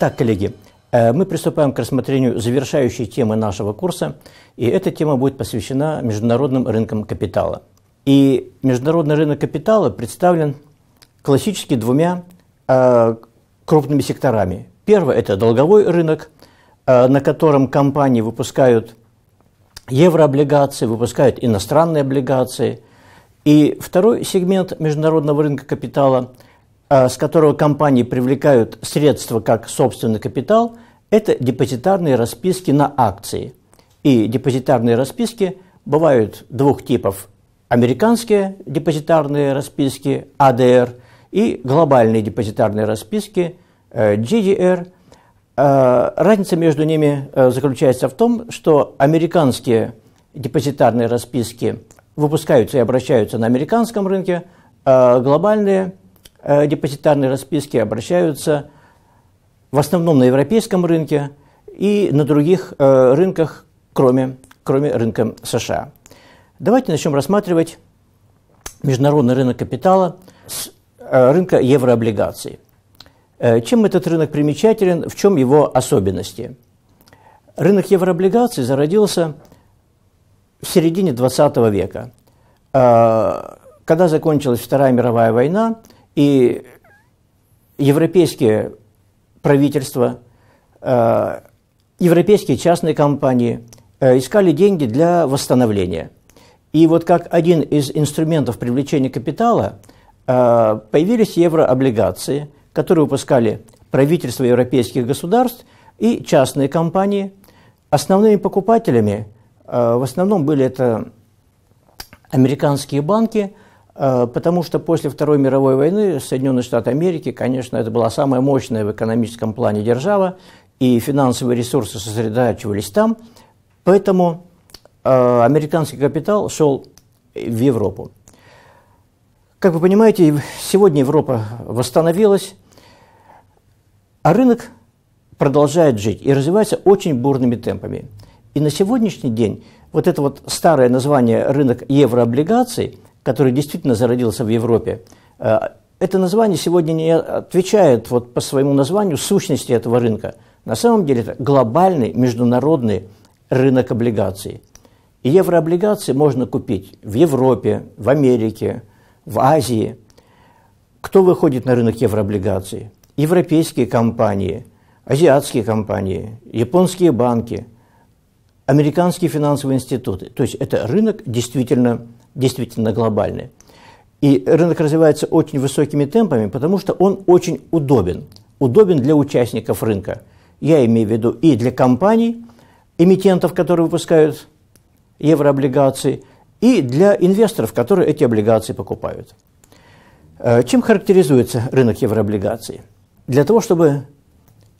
Так, коллеги, э, мы приступаем к рассмотрению завершающей темы нашего курса, и эта тема будет посвящена международным рынкам капитала. И международный рынок капитала представлен классически двумя э, крупными секторами. Первое – это долговой рынок, э, на котором компании выпускают еврооблигации, выпускают иностранные облигации. И второй сегмент международного рынка капитала – Э, с которого компании привлекают средства как собственный капитал, это депозитарные расписки на акции. И депозитарные расписки бывают двух типов. Американские депозитарные расписки ADR а и глобальные депозитарные расписки GDR. Э, э, разница между ними заключается в том, что американские депозитарные расписки выпускаются и обращаются на американском рынке, а глобальные Э, депозитарные расписки обращаются в основном на европейском рынке и на других э, рынках, кроме, кроме рынка США. Давайте начнем рассматривать международный рынок капитала с э, рынка еврооблигаций. Чем этот рынок примечателен, в чем его особенности? Рынок еврооблигаций зародился в середине 20 века. Когда закончилась Вторая мировая война, и европейские правительства, э, европейские частные компании э, искали деньги для восстановления. И вот как один из инструментов привлечения капитала э, появились еврооблигации, которые выпускали правительства европейских государств и частные компании. Основными покупателями в основном были это американские банки – Э, потому что после Второй мировой войны Соединенные Штаты Америки, конечно, это была самая мощная в экономическом плане держава, и финансовые ресурсы сосредотачивались там, поэтому э, американский капитал шел в Европу. Как вы понимаете, сегодня Европа восстановилась, а рынок продолжает жить и развивается очень бурными темпами. И на сегодняшний день вот это вот старое название рынок еврооблигаций – который действительно зародился в Европе, э, это название сегодня не отвечает вот по своему названию сущности этого рынка. На самом деле это глобальный международный рынок облигаций. И еврооблигации можно купить в Европе, в Америке, в Азии. Кто выходит на рынок еврооблигаций? Европейские компании, азиатские компании, японские банки, американские финансовые институты. То есть это рынок действительно действительно глобальные. И рынок развивается очень высокими темпами, потому что он очень удобен. Удобен для участников рынка. Я имею в виду и для компаний, эмитентов, которые выпускают еврооблигации, и для инвесторов, которые эти облигации покупают. Э, чем характеризуется рынок еврооблигаций? Для того, чтобы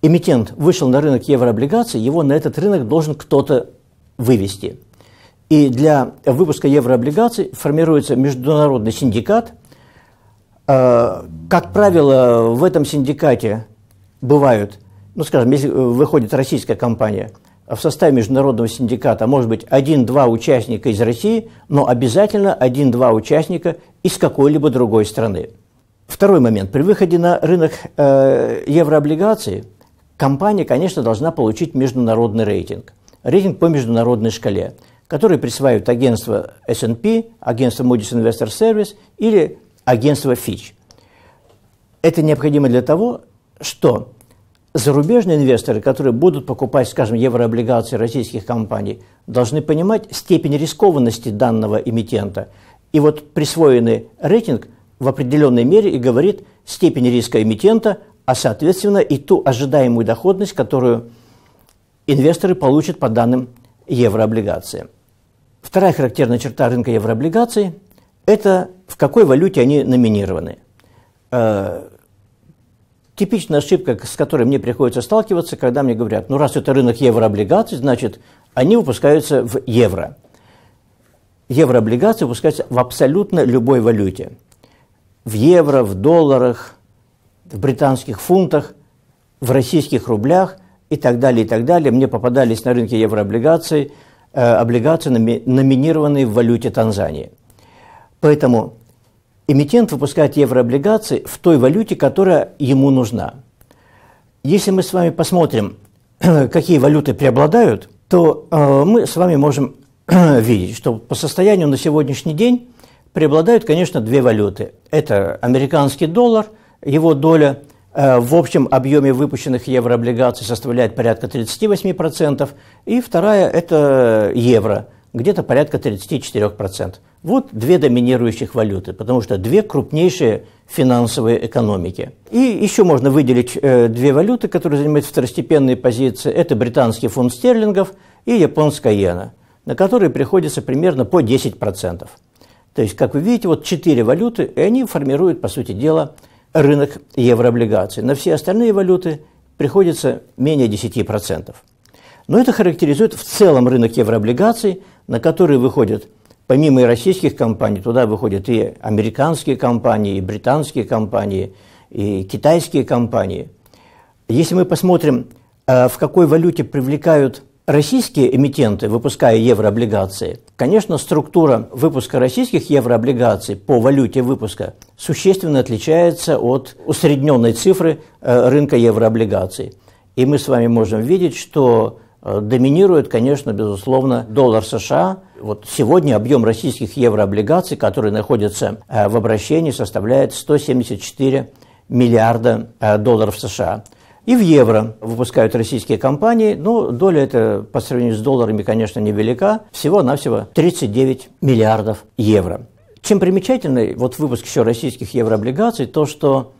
эмитент вышел на рынок еврооблигаций, его на этот рынок должен кто-то вывести – и для выпуска еврооблигаций формируется международный синдикат. Э, как правило, в этом синдикате бывают, ну, скажем, если э, выходит российская компания, в составе международного синдиката может быть один-два участника из России, но обязательно один-два участника из какой-либо другой страны. Второй момент. При выходе на рынок э, еврооблигаций компания, конечно, должна получить международный рейтинг. Рейтинг по международной шкале которые присваивают агентство S&P, агентство Moody's Investor Service или агентство Fitch. Это необходимо для того, что зарубежные инвесторы, которые будут покупать, скажем, еврооблигации российских компаний, должны понимать степень рискованности данного эмитента. И вот присвоенный рейтинг в определенной мере и говорит степень риска эмитента, а соответственно и ту ожидаемую доходность, которую инвесторы получат по данным еврооблигациям. Вторая характерная черта рынка еврооблигаций – это в какой валюте они номинированы. Э, типичная ошибка, с которой мне приходится сталкиваться, когда мне говорят, ну раз это рынок еврооблигаций, значит, они выпускаются в евро. Еврооблигации выпускаются в абсолютно любой валюте. В евро, в долларах, в британских фунтах, в российских рублях и так далее, и так далее. Мне попадались на рынке еврооблигаций – Э, облигации, номинированные в валюте Танзании. Поэтому эмитент выпускает еврооблигации в той валюте, которая ему нужна. Если мы с вами посмотрим, какие валюты преобладают, то э, мы с вами можем видеть, что по состоянию на сегодняшний день преобладают, конечно, две валюты. Это американский доллар, его доля Э, в общем объеме выпущенных еврооблигаций составляет порядка 38%, и вторая – это евро, где-то порядка 34%. Вот две доминирующих валюты, потому что две крупнейшие финансовые экономики. И еще можно выделить э, две валюты, которые занимают второстепенные позиции. Это британский фунт стерлингов и японская иена, на которые приходится примерно по 10%. То есть, как вы видите, вот четыре валюты, и они формируют, по сути дела, рынок еврооблигаций. На все остальные валюты приходится менее 10%. Но это характеризует в целом рынок еврооблигаций, на который выходят, помимо и российских компаний, туда выходят и американские компании, и британские компании, и китайские компании. Если мы посмотрим, э, в какой валюте привлекают Российские эмитенты, выпуская еврооблигации, конечно, структура выпуска российских еврооблигаций по валюте выпуска существенно отличается от усредненной цифры э, рынка еврооблигаций. И мы с вами можем видеть, что э, доминирует, конечно, безусловно, доллар США. Вот сегодня объем российских еврооблигаций, которые находятся э, в обращении, составляет 174 миллиарда долларов США. И в евро выпускают российские компании, но ну, доля это по сравнению с долларами, конечно, невелика, всего-навсего 39 миллиардов евро. Чем примечательный вот выпуск еще российских еврооблигаций, то что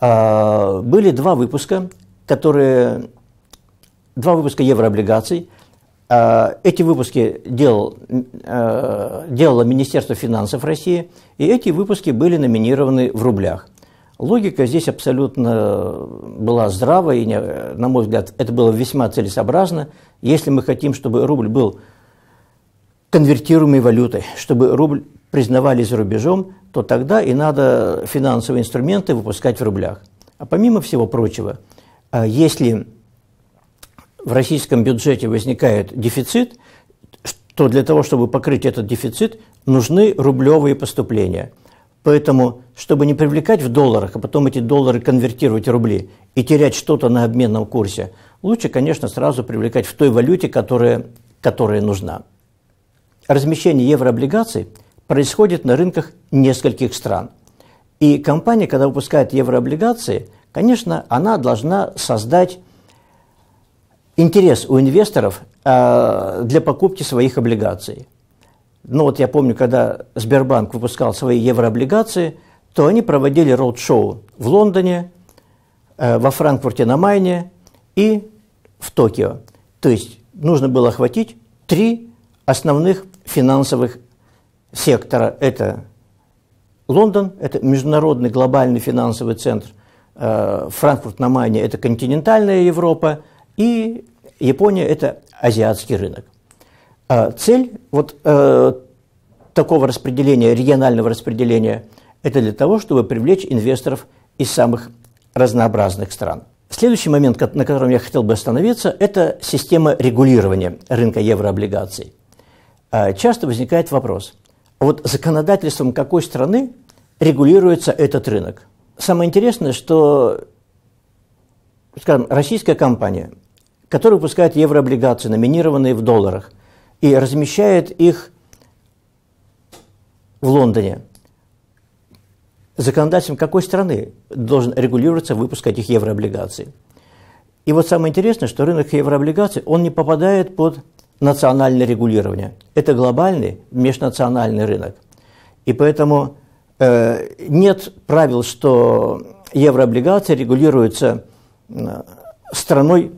э, были два выпуска, которые два выпуска еврооблигаций. Э, эти выпуски делал, э, делало Министерство финансов России, и эти выпуски были номинированы в рублях. Логика здесь абсолютно была здравая, и, на мой взгляд, это было весьма целесообразно. Если мы хотим, чтобы рубль был конвертируемой валютой, чтобы рубль признавали за рубежом, то тогда и надо финансовые инструменты выпускать в рублях. А помимо всего прочего, а если в российском бюджете возникает дефицит, то для того, чтобы покрыть этот дефицит, нужны рублевые поступления – Поэтому, чтобы не привлекать в долларах, а потом эти доллары конвертировать в рубли и терять что-то на обменном курсе, лучше, конечно, сразу привлекать в той валюте, которая, которая нужна. Размещение еврооблигаций происходит на рынках нескольких стран. И компания, когда выпускает еврооблигации, конечно, она должна создать интерес у инвесторов э, для покупки своих облигаций. Ну вот я помню, когда Сбербанк выпускал свои еврооблигации, то они проводили роуд-шоу в Лондоне, э, во Франкфурте на Майне и в Токио. То есть нужно было охватить три основных финансовых сектора. Это Лондон, это международный глобальный финансовый центр, э, Франкфурт на Майне – это континентальная Европа, и Япония – это азиатский рынок. А, цель вот э, такого распределения, регионального распределения, это для того, чтобы привлечь инвесторов из самых разнообразных стран. Следующий момент, на котором я хотел бы остановиться, это система регулирования рынка еврооблигаций. А, часто возникает вопрос, а вот законодательством какой страны регулируется этот рынок? Самое интересное, что, скажем, российская компания, которая выпускает еврооблигации, номинированные в долларах – и размещает их в Лондоне. Законодательством какой страны должен регулироваться выпуск этих еврооблигаций? И вот самое интересное, что рынок еврооблигаций, он не попадает под национальное регулирование. Это глобальный межнациональный рынок. И поэтому э, нет правил, что еврооблигации регулируются э, страной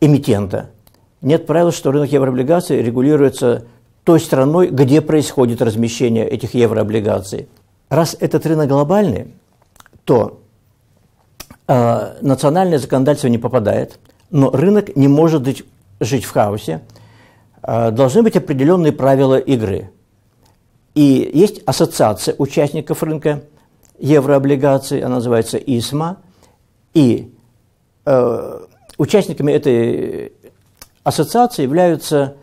эмитента – нет правила, что рынок еврооблигаций регулируется той страной, где происходит размещение этих еврооблигаций. Раз этот рынок глобальный, то э, национальное законодательство не попадает, но рынок не может жить, жить в хаосе. Э, должны быть определенные правила игры. И есть ассоциация участников рынка еврооблигаций, она называется ИСМА, и э, участниками этой Ассоциации являются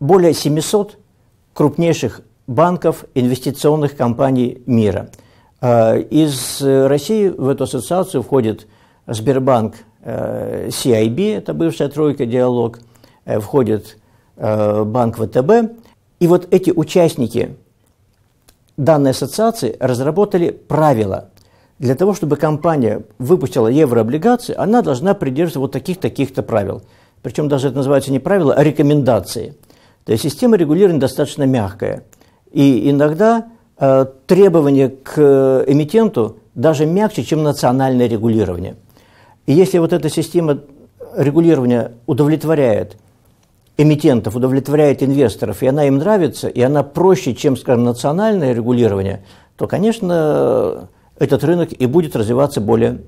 более 700 крупнейших банков, инвестиционных компаний мира. Э, из России в эту ассоциацию входит Сбербанк CIB, э, это бывшая тройка «Диалог», э, входит банк ВТБ. И вот эти участники данной ассоциации разработали правила – для того, чтобы компания выпустила еврооблигации, она должна придерживаться вот таких-таких-то правил. Причем даже это называется не правила, а рекомендации. То есть система регулирования достаточно мягкая. И иногда э, требования к э, эмитенту даже мягче, чем национальное регулирование. И если вот эта система регулирования удовлетворяет эмитентов, удовлетворяет инвесторов, и она им нравится, и она проще, чем, скажем, национальное регулирование, то, конечно, этот рынок и будет развиваться более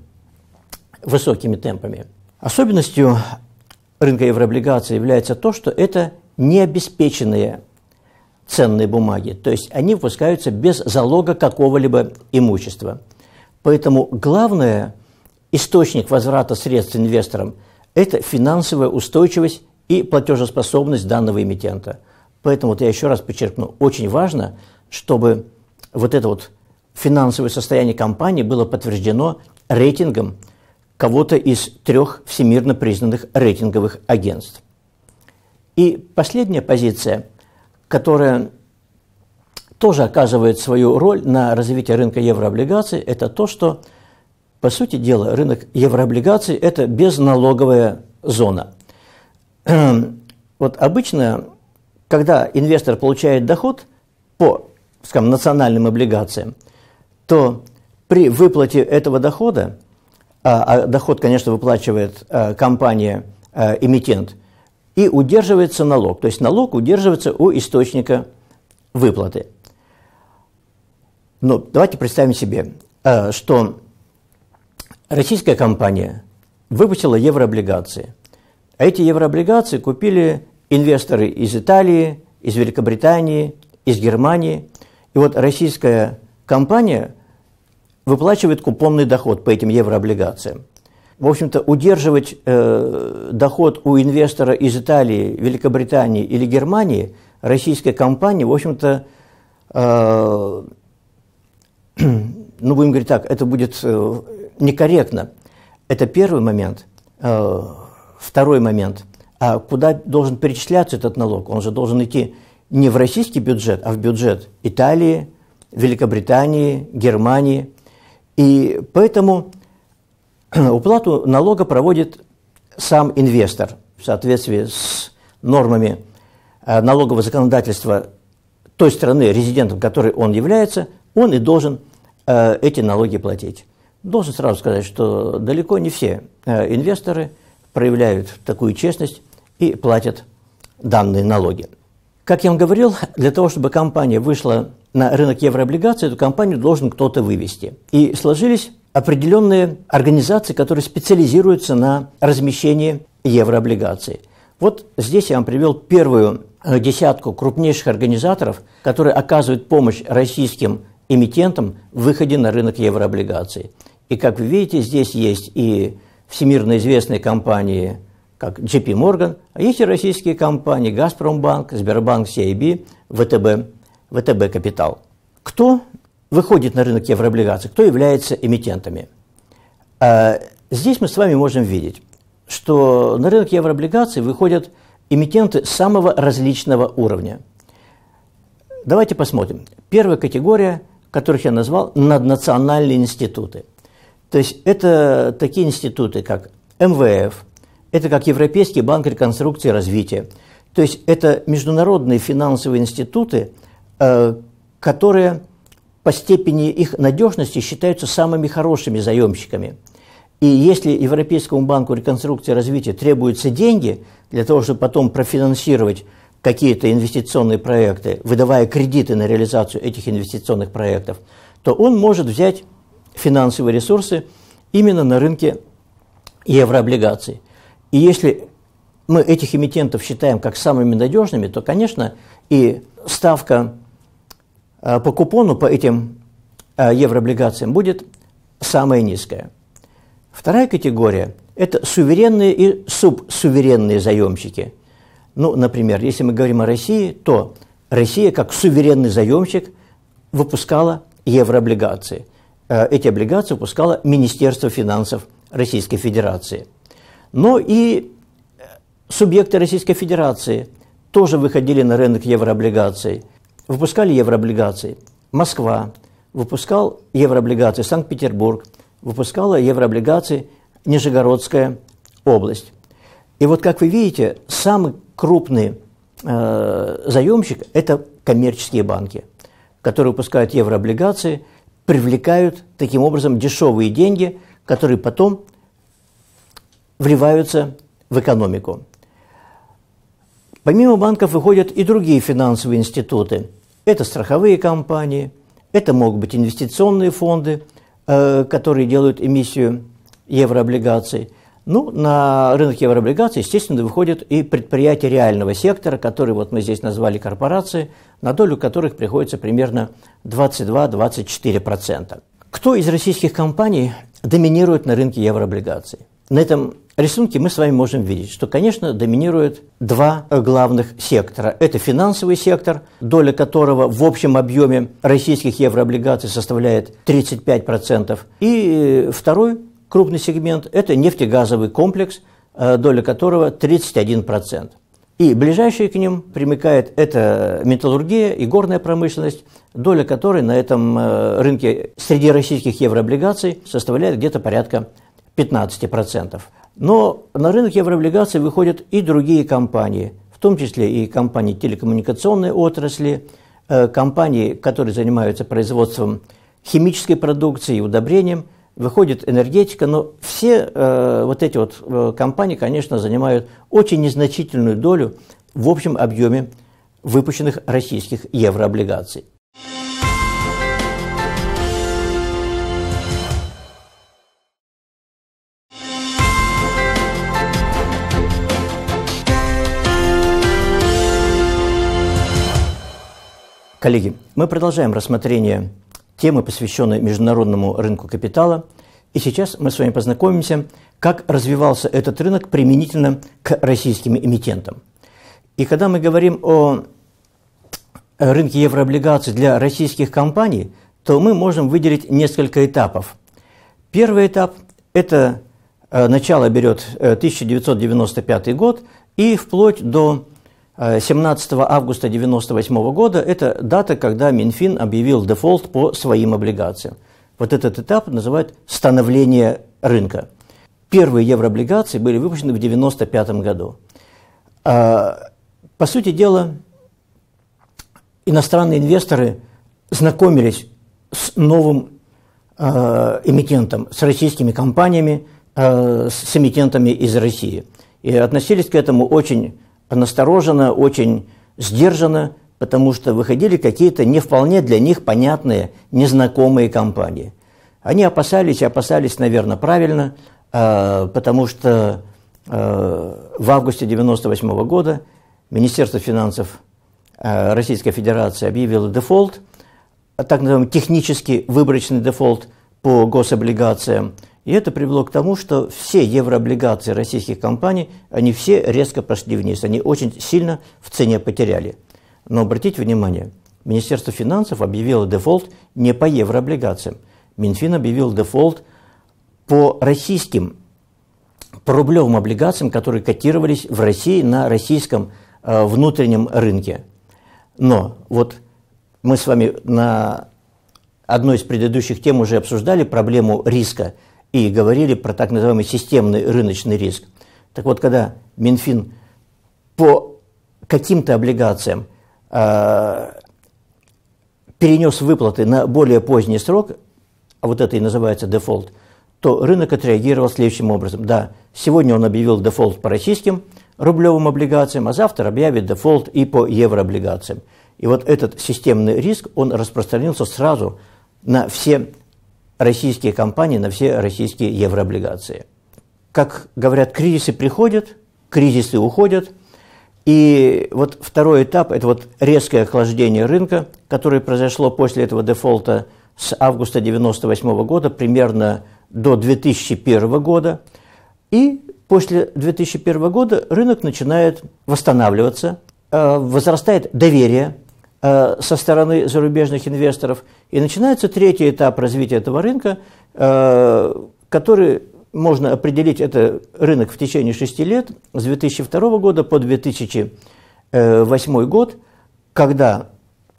высокими темпами. Особенностью рынка еврооблигаций является то, что это необеспеченные ценные бумаги, то есть они выпускаются без залога какого-либо имущества. Поэтому главный источник возврата средств инвесторам – это финансовая устойчивость и платежеспособность данного эмитента. Поэтому вот я еще раз подчеркну, очень важно, чтобы вот эта вот финансовое состояние компании было подтверждено рейтингом кого-то из трех всемирно признанных рейтинговых агентств. И последняя позиция, которая тоже оказывает свою роль на развитие рынка еврооблигаций, это то, что, по сути дела, рынок еврооблигаций – это безналоговая зона. Вот обычно, когда инвестор получает доход по, скажем, национальным облигациям – то при выплате этого дохода, а, а доход, конечно, выплачивает а, компания, а, эмитент, и удерживается налог. То есть налог удерживается у источника выплаты. Но ну, давайте представим себе, что российская компания выпустила еврооблигации. А эти еврооблигации купили инвесторы из Италии, из Великобритании, из Германии. И вот российская компания выплачивает купонный доход по этим еврооблигациям. В общем-то, удерживать э, доход у инвестора из Италии, Великобритании или Германии российской компании, в общем-то, э, ну, будем говорить так, это будет э, некорректно. Это первый момент. Э, второй момент. А куда должен перечисляться этот налог? Он же должен идти не в российский бюджет, а в бюджет Италии, Великобритании, Германии – и поэтому уплату налога проводит сам инвестор в соответствии с нормами э, налогового законодательства той страны, резидентом которой он является, он и должен э, эти налоги платить. Должен сразу сказать, что далеко не все э, инвесторы проявляют такую честность и платят данные налоги. Как я вам говорил, для того, чтобы компания вышла на рынок еврооблигаций, эту компанию должен кто-то вывести. И сложились определенные организации, которые специализируются на размещении еврооблигаций. Вот здесь я вам привел первую э, десятку крупнейших организаторов, которые оказывают помощь российским эмитентам в выходе на рынок еврооблигаций. И как вы видите, здесь есть и всемирно известные компании, как JP Morgan, а есть и российские компании «Газпромбанк», «Сбербанк», «CIB», «ВТБ». ВТБ «Капитал». Кто выходит на рынок еврооблигаций, кто является эмитентами? А, здесь мы с вами можем видеть, что на рынок еврооблигаций выходят эмитенты самого различного уровня. Давайте посмотрим. Первая категория, которых я назвал, наднациональные институты. То есть это такие институты, как МВФ, это как Европейский банк реконструкции и развития. То есть это международные финансовые институты – Э, которые по степени их надежности считаются самыми хорошими заемщиками. И если Европейскому банку реконструкции и развития требуются деньги для того, чтобы потом профинансировать какие-то инвестиционные проекты, выдавая кредиты на реализацию этих инвестиционных проектов, то он может взять финансовые ресурсы именно на рынке еврооблигаций. И если мы этих эмитентов считаем как самыми надежными, то, конечно, и ставка Э, по купону, по этим э, еврооблигациям будет самая низкая. Вторая категория – это суверенные и субсуверенные заемщики. Ну, например, если мы говорим о России, то Россия как суверенный заемщик выпускала еврооблигации. Э, эти облигации выпускало Министерство финансов Российской Федерации. Но и субъекты Российской Федерации тоже выходили на рынок еврооблигаций – выпускали еврооблигации. Москва выпускал еврооблигации, Санкт-Петербург выпускала еврооблигации Нижегородская область. И вот, как вы видите, самый крупный э, заемщик – это коммерческие банки, которые выпускают еврооблигации, привлекают таким образом дешевые деньги, которые потом вливаются в экономику. Помимо банков выходят и другие финансовые институты – это страховые компании, это могут быть инвестиционные фонды, э, которые делают эмиссию еврооблигаций. Ну, на рынок еврооблигаций, естественно, выходят и предприятия реального сектора, которые вот мы здесь назвали корпорации, на долю которых приходится примерно 22-24%. Кто из российских компаний доминирует на рынке еврооблигаций? На этом рисунке мы с вами можем видеть, что, конечно, доминируют два главных сектора. Это финансовый сектор, доля которого в общем объеме российских еврооблигаций составляет 35%. И э, второй крупный сегмент – это нефтегазовый комплекс, э, доля которого 31%. И ближайшие к ним примыкает это металлургия и горная промышленность, доля которой на этом э, рынке среди российских еврооблигаций составляет где-то порядка 15%. Но на рынок еврооблигаций выходят и другие компании, в том числе и компании телекоммуникационной отрасли, э, компании, которые занимаются производством химической продукции и удобрением, выходит энергетика, но все э, вот эти вот э, компании, конечно, занимают очень незначительную долю в общем объеме выпущенных российских еврооблигаций. Коллеги, мы продолжаем рассмотрение темы, посвященной международному рынку капитала. И сейчас мы с вами познакомимся, как развивался этот рынок применительно к российским эмитентам. И когда мы говорим о рынке еврооблигаций для российских компаний, то мы можем выделить несколько этапов. Первый этап – это э, начало берет 1995 э, год и вплоть до 17 э, августа 1998 года – это дата, когда Минфин объявил дефолт по своим облигациям. Вот этот этап называют становление рынка. Первые еврооблигации были выпущены в 1995 году. Э, по сути дела, иностранные инвесторы знакомились с новым э, эмитентом, с российскими компаниями, с эмитентами из России. И относились к этому очень настороженно, очень сдержанно, потому что выходили какие-то не вполне для них понятные, незнакомые компании. Они опасались, опасались, наверное, правильно, а, потому что а, в августе 1998 года Министерство финансов а, Российской Федерации объявило дефолт, так называемый технический выборочный дефолт по гособлигациям, и это привело к тому, что все еврооблигации российских компаний, они все резко пошли вниз, они очень сильно в цене потеряли. Но обратите внимание, Министерство финансов объявило дефолт не по еврооблигациям. Минфин объявил дефолт по российским, по рублевым облигациям, которые котировались в России на российском э, внутреннем рынке. Но вот мы с вами на одной из предыдущих тем уже обсуждали проблему риска – и говорили про так называемый системный рыночный риск. Так вот, когда Минфин по каким-то облигациям э, перенес выплаты на более поздний срок, а вот это и называется дефолт, то рынок отреагировал следующим образом. Да, сегодня он объявил дефолт по российским рублевым облигациям, а завтра объявит дефолт и по еврооблигациям. И вот этот системный риск, он распространился сразу на все российские компании на все российские еврооблигации. Как говорят, кризисы приходят, кризисы уходят. И вот второй этап – это вот резкое охлаждение рынка, которое произошло после этого дефолта с августа 1998 года примерно до 2001 года. И после 2001 года рынок начинает восстанавливаться, э, возрастает доверие Э, со стороны зарубежных инвесторов. И начинается третий этап развития этого рынка, э, который можно определить, это рынок в течение шести лет, с 2002 года по 2008 э, год, когда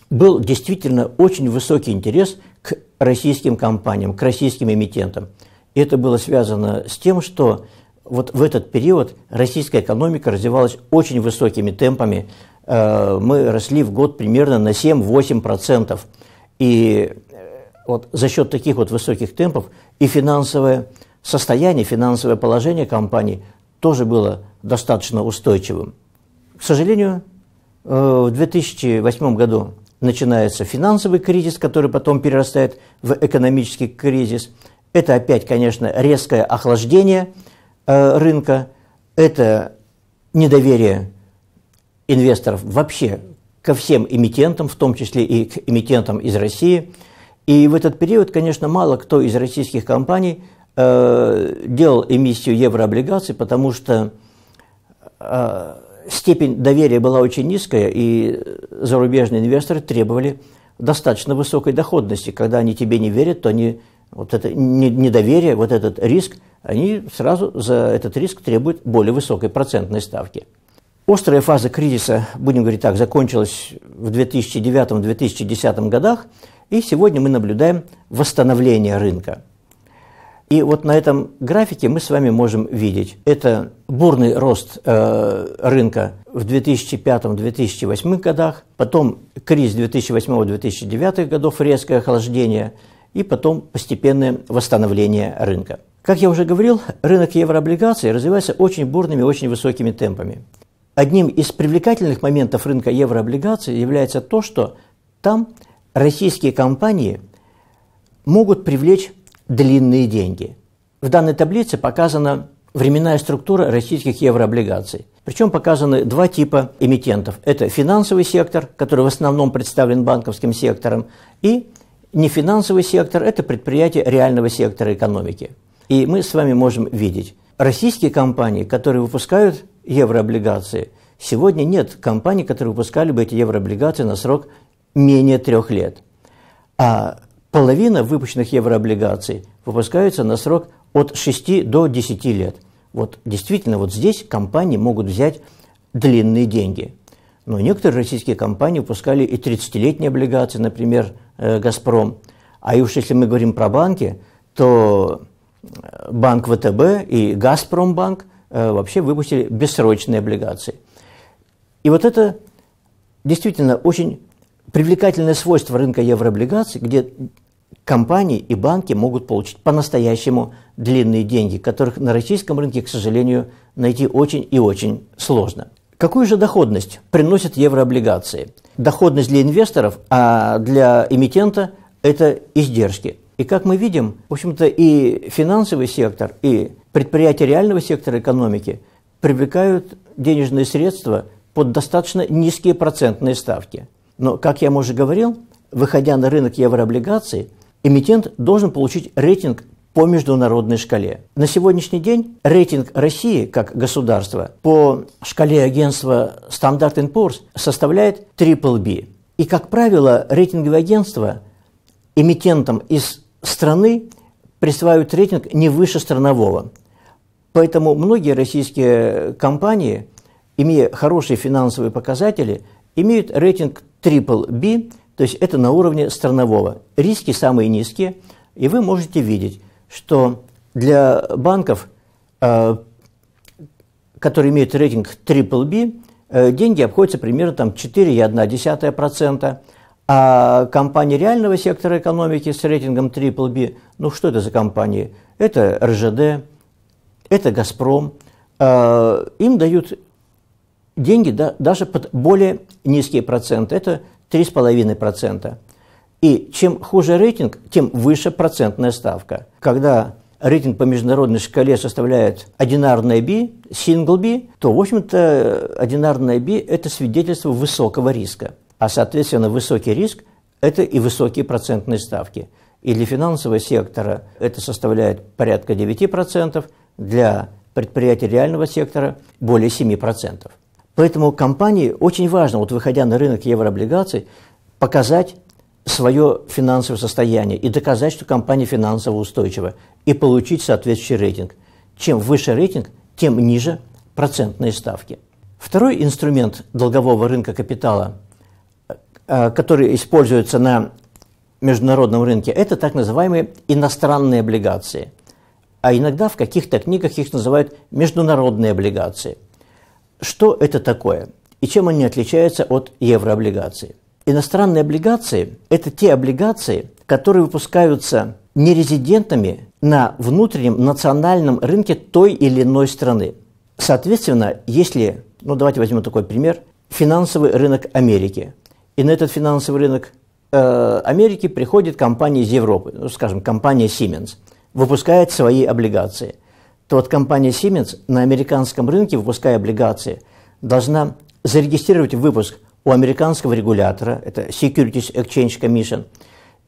был действительно очень высокий интерес к российским компаниям, к российским эмитентам. это было связано с тем, что вот в этот период российская экономика развивалась очень высокими темпами, Э, мы росли в год примерно на 7-8%. И э, вот за счет таких вот высоких темпов и финансовое состояние, финансовое положение компании тоже было достаточно устойчивым. К сожалению, э, в 2008 году начинается финансовый кризис, который потом перерастает в экономический кризис. Это опять, конечно, резкое охлаждение рынка, это недоверие инвесторов вообще ко всем эмитентам, в том числе и к эмитентам из России. И в этот период, конечно, мало кто из российских компаний э, делал эмиссию еврооблигаций, потому что э, степень доверия была очень низкая, и зарубежные инвесторы требовали достаточно высокой доходности. Когда они тебе не верят, то они вот это недоверие, вот этот риск, они сразу за этот риск требуют более высокой процентной ставки. Острая фаза кризиса, будем говорить так, закончилась в 2009-2010 годах, и сегодня мы наблюдаем восстановление рынка. И вот на этом графике мы с вами можем видеть, это бурный рост э, рынка в 2005-2008 годах, потом кризис 2008-2009 годов, резкое охлаждение, и потом постепенное восстановление рынка. Как я уже говорил, рынок еврооблигаций развивается очень бурными, очень высокими темпами одним из привлекательных моментов рынка еврооблигаций является то, что там российские компании могут привлечь длинные деньги. В данной таблице показана временная структура российских еврооблигаций. Причем показаны два типа эмитентов. Это финансовый сектор, который в основном представлен банковским сектором, и нефинансовый сектор – это предприятия реального сектора экономики. И мы с вами можем видеть российские компании, которые выпускают еврооблигации. Сегодня нет компаний, которые выпускали бы эти еврооблигации на срок менее трех лет. А половина выпущенных еврооблигаций выпускаются на срок от 6 до 10 лет. Вот действительно, вот здесь компании могут взять длинные деньги. Но некоторые российские компании выпускали и 30-летние облигации, например, э, «Газпром». А уж если мы говорим про банки, то э, банк ВТБ и «Газпромбанк» Э, вообще выпустили бессрочные облигации. И вот это действительно очень привлекательное свойство рынка еврооблигаций, где компании и банки могут получить по-настоящему длинные деньги, которых на российском рынке, к сожалению, найти очень и очень сложно. Какую же доходность приносят еврооблигации? Доходность для инвесторов, а для эмитента – это издержки. И как мы видим, в общем-то, и финансовый сектор, и предприятия реального сектора экономики привлекают денежные средства под достаточно низкие процентные ставки. Но, как я уже говорил, выходя на рынок еврооблигаций, эмитент должен получить рейтинг по международной шкале. На сегодняшний день рейтинг России как государства по шкале агентства Standard Poor's составляет BBB. И, как правило, рейтинговые агентства эмитентам из страны присваивают рейтинг не выше странового. Поэтому многие российские компании, имея хорошие финансовые показатели, имеют рейтинг Triple B, то есть это на уровне странового. Риски самые низкие, и вы можете видеть, что для банков, э, которые имеют рейтинг Triple B, э, деньги обходятся примерно там 4,1%, а компании реального сектора экономики с рейтингом Triple B, ну что это за компании? Это РЖД, это «Газпром», э, им дают деньги да, даже под более низкие проценты, это 3,5%. И чем хуже рейтинг, тем выше процентная ставка. Когда рейтинг по международной шкале составляет одинарное B, сингл B, то, в общем-то, одинарное B – это свидетельство высокого риска. А, соответственно, высокий риск – это и высокие процентные ставки. И для финансового сектора это составляет порядка 9%, для предприятий реального сектора более 7%. Поэтому компании очень важно, вот выходя на рынок еврооблигаций, показать свое финансовое состояние и доказать, что компания финансово устойчива, и получить соответствующий рейтинг. Чем выше рейтинг, тем ниже процентные ставки. Второй инструмент долгового рынка капитала, э, который используется на международном рынке, это так называемые иностранные облигации – а иногда в каких-то книгах их называют международные облигации. Что это такое и чем они отличаются от еврооблигаций? Иностранные облигации – это те облигации, которые выпускаются не резидентами на внутреннем национальном рынке той или иной страны. Соответственно, если, ну давайте возьмем такой пример, финансовый рынок Америки. И на этот финансовый рынок э, Америки приходит компания из Европы, ну, скажем, компания Siemens – выпускает свои облигации, то вот компания Siemens на американском рынке, выпуская облигации, должна зарегистрировать выпуск у американского регулятора, это Securities Exchange Commission,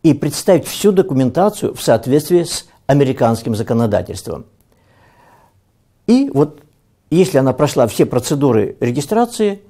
и представить всю документацию в соответствии с американским законодательством. И вот если она прошла все процедуры регистрации,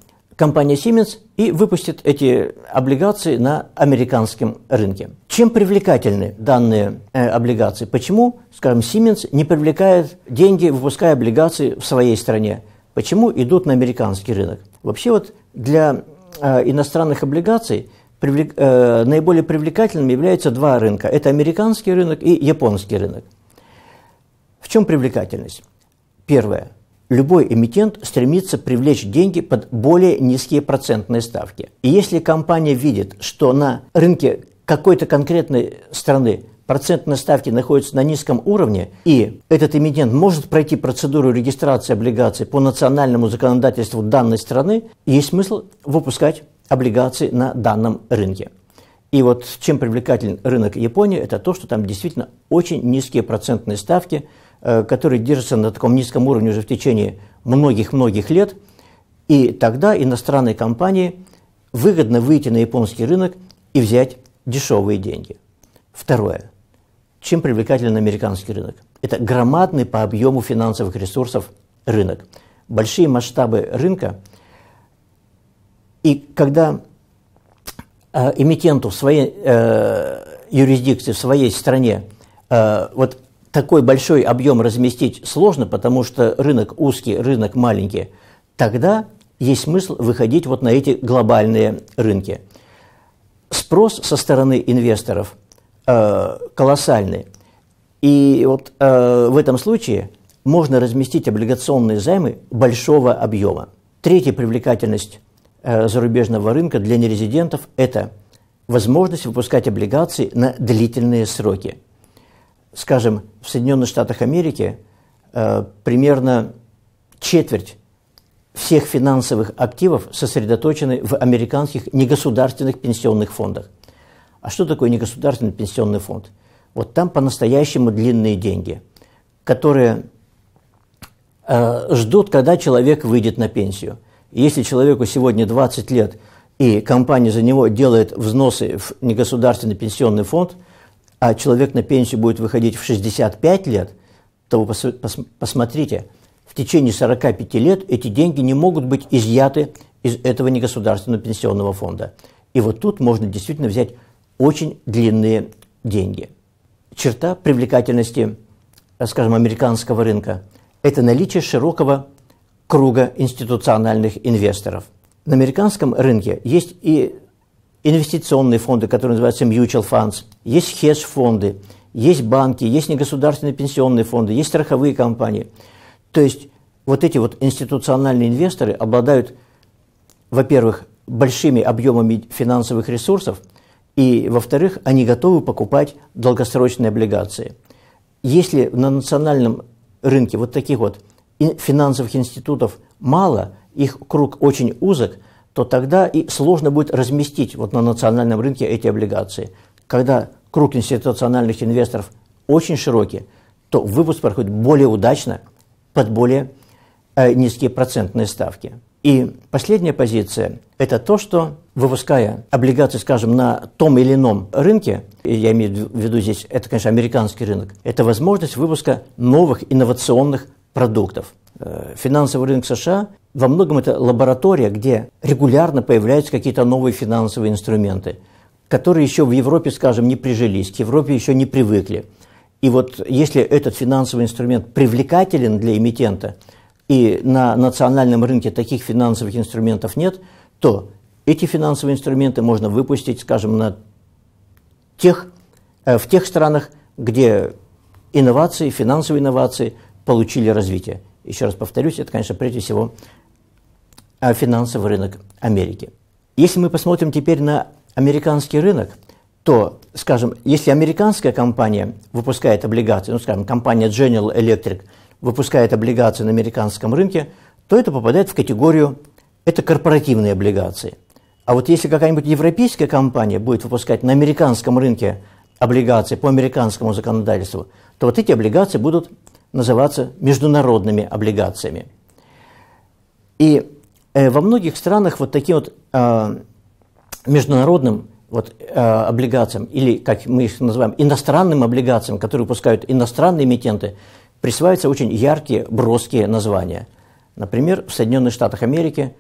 компания Siemens и выпустит эти облигации на американском рынке. Чем привлекательны данные э, облигации? Почему, скажем, Siemens не привлекает деньги, выпуская облигации в своей стране? Почему идут на американский рынок? Вообще вот для э, иностранных облигаций привлек, э, наиболее привлекательным являются два рынка. Это американский рынок и японский рынок. В чем привлекательность? Первое – любой эмитент стремится привлечь деньги под более низкие процентные ставки. И если компания видит, что на рынке какой-то конкретной страны процентные ставки находятся на низком уровне, и этот эмитент может пройти процедуру регистрации облигаций по национальному законодательству данной страны, есть смысл выпускать облигации на данном рынке. И вот чем привлекателен рынок Японии, это то, что там действительно очень низкие процентные ставки – Э, который держится на таком низком уровне уже в течение многих-многих лет, и тогда иностранной компании выгодно выйти на японский рынок и взять дешевые деньги. Второе. Чем привлекателен американский рынок? Это громадный по объему финансовых ресурсов рынок. Большие масштабы рынка. И когда э, эмитенту в своей э, юрисдикции, в своей стране э, вот такой большой объем разместить сложно, потому что рынок узкий, рынок маленький, тогда есть смысл выходить вот на эти глобальные рынки. Спрос со стороны инвесторов э, колоссальный. И вот э, в этом случае можно разместить облигационные займы большого объема. Третья привлекательность э, зарубежного рынка для нерезидентов – это возможность выпускать облигации на длительные сроки – скажем, в Соединенных Штатах Америки э, примерно четверть всех финансовых активов сосредоточены в американских негосударственных пенсионных фондах. А что такое негосударственный пенсионный фонд? Вот там по-настоящему длинные деньги, которые э, ждут, когда человек выйдет на пенсию. если человеку сегодня 20 лет, и компания за него делает взносы в негосударственный пенсионный фонд – а человек на пенсию будет выходить в 65 лет, то вы пос, пос, посмотрите, в течение 45 лет эти деньги не могут быть изъяты из этого негосударственного пенсионного фонда. И вот тут можно действительно взять очень длинные деньги. Черта привлекательности, э, скажем, американского рынка – это наличие широкого круга институциональных инвесторов. На американском рынке есть и инвестиционные фонды, которые называются mutual funds, есть хедж-фонды, есть банки, есть негосударственные пенсионные фонды, есть страховые компании. То есть вот эти вот институциональные инвесторы обладают, во-первых, большими объемами финансовых ресурсов, и, во-вторых, они готовы покупать долгосрочные облигации. Если на национальном рынке вот таких вот финансовых институтов мало, их круг очень узок – то тогда и сложно будет разместить вот на национальном рынке эти облигации. Когда круг институциональных инвесторов очень широкий, то выпуск проходит более удачно под более э, низкие процентные ставки. И последняя позиция – это то, что выпуская облигации, скажем, на том или ином рынке, я имею в виду здесь, это, конечно, американский рынок, это возможность выпуска новых инновационных продуктов. Э, финансовый рынок США во многом это лаборатория, где регулярно появляются какие-то новые финансовые инструменты, которые еще в Европе, скажем, не прижились, к Европе еще не привыкли. И вот если этот финансовый инструмент привлекателен для эмитента, и на национальном рынке таких финансовых инструментов нет, то эти финансовые инструменты можно выпустить, скажем, на тех, э, в тех странах, где инновации, финансовые инновации – получили развитие. Еще раз повторюсь, это, конечно, прежде всего а, финансовый рынок Америки. Если мы посмотрим теперь на американский рынок, то, скажем, если американская компания выпускает облигации, ну, скажем, компания General Electric выпускает облигации на американском рынке, то это попадает в категорию это корпоративные облигации. А вот если какая-нибудь европейская компания будет выпускать на американском рынке облигации по американскому законодательству, то вот эти облигации будут называться международными облигациями. И э, во многих странах вот таким вот э, международным вот, э, облигациям, или, как мы их называем, иностранным облигациям, которые выпускают иностранные эмитенты, присваиваются очень яркие, броские названия. Например, в Соединенных Штатах Америки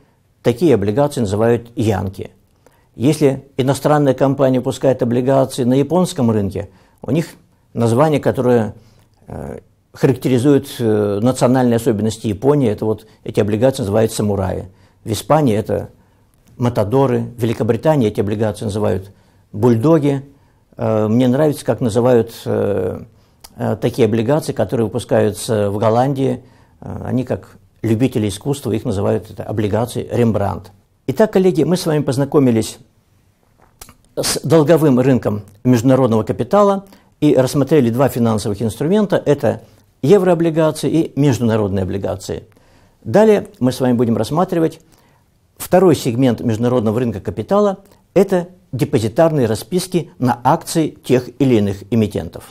такие облигации называют «янки». Если иностранная компания выпускает облигации на японском рынке, у них название, которое э, характеризует э, национальные особенности Японии. Это вот эти облигации называют самураи. В Испании это матадоры, в Великобритании эти облигации называют бульдоги. Э, мне нравится, как называют э, такие облигации, которые выпускаются в Голландии. Они как любители искусства, их называют это облигации Рембрандт. Итак, коллеги, мы с вами познакомились с долговым рынком международного капитала и рассмотрели два финансовых инструмента. Это еврооблигации и международные облигации. Далее мы с вами будем рассматривать второй сегмент международного рынка капитала – это депозитарные расписки на акции тех или иных эмитентов.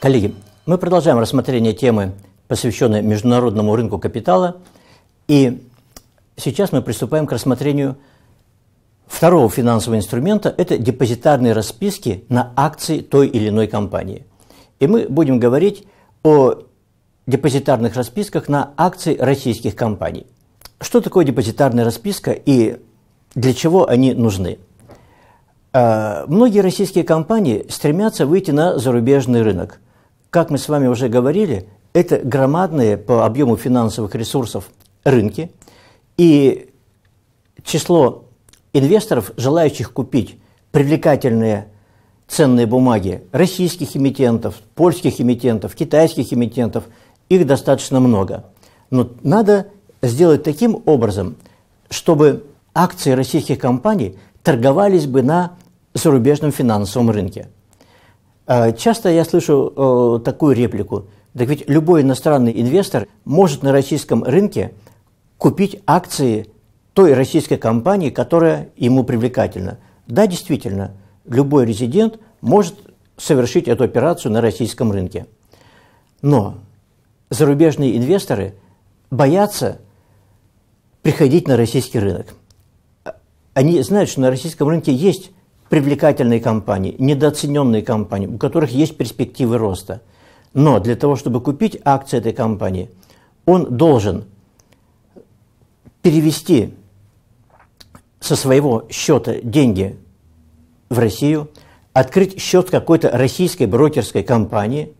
Коллеги, мы продолжаем рассмотрение темы посвященный международному рынку капитала. И сейчас мы приступаем к рассмотрению второго финансового инструмента – это депозитарные расписки на акции той или иной компании. И мы будем говорить о депозитарных расписках на акции российских компаний. Что такое депозитарная расписка и для чего они нужны? Э, многие российские компании стремятся выйти на зарубежный рынок. Как мы с вами уже говорили, это громадные по объему финансовых ресурсов рынки, и число инвесторов, желающих купить привлекательные ценные бумаги российских эмитентов, польских эмитентов, китайских эмитентов, их достаточно много. Но надо сделать таким образом, чтобы акции российских компаний торговались бы на зарубежном финансовом рынке. А, часто я слышу э, такую реплику – так ведь любой иностранный инвестор может на российском рынке купить акции той российской компании, которая ему привлекательна. Да, действительно, любой резидент может совершить эту операцию на российском рынке. Но зарубежные инвесторы боятся приходить на российский рынок. Они знают, что на российском рынке есть привлекательные компании, недооцененные компании, у которых есть перспективы роста – но для того, чтобы купить акции этой компании, он должен перевести со своего счета деньги в Россию, открыть счет какой-то российской брокерской компании,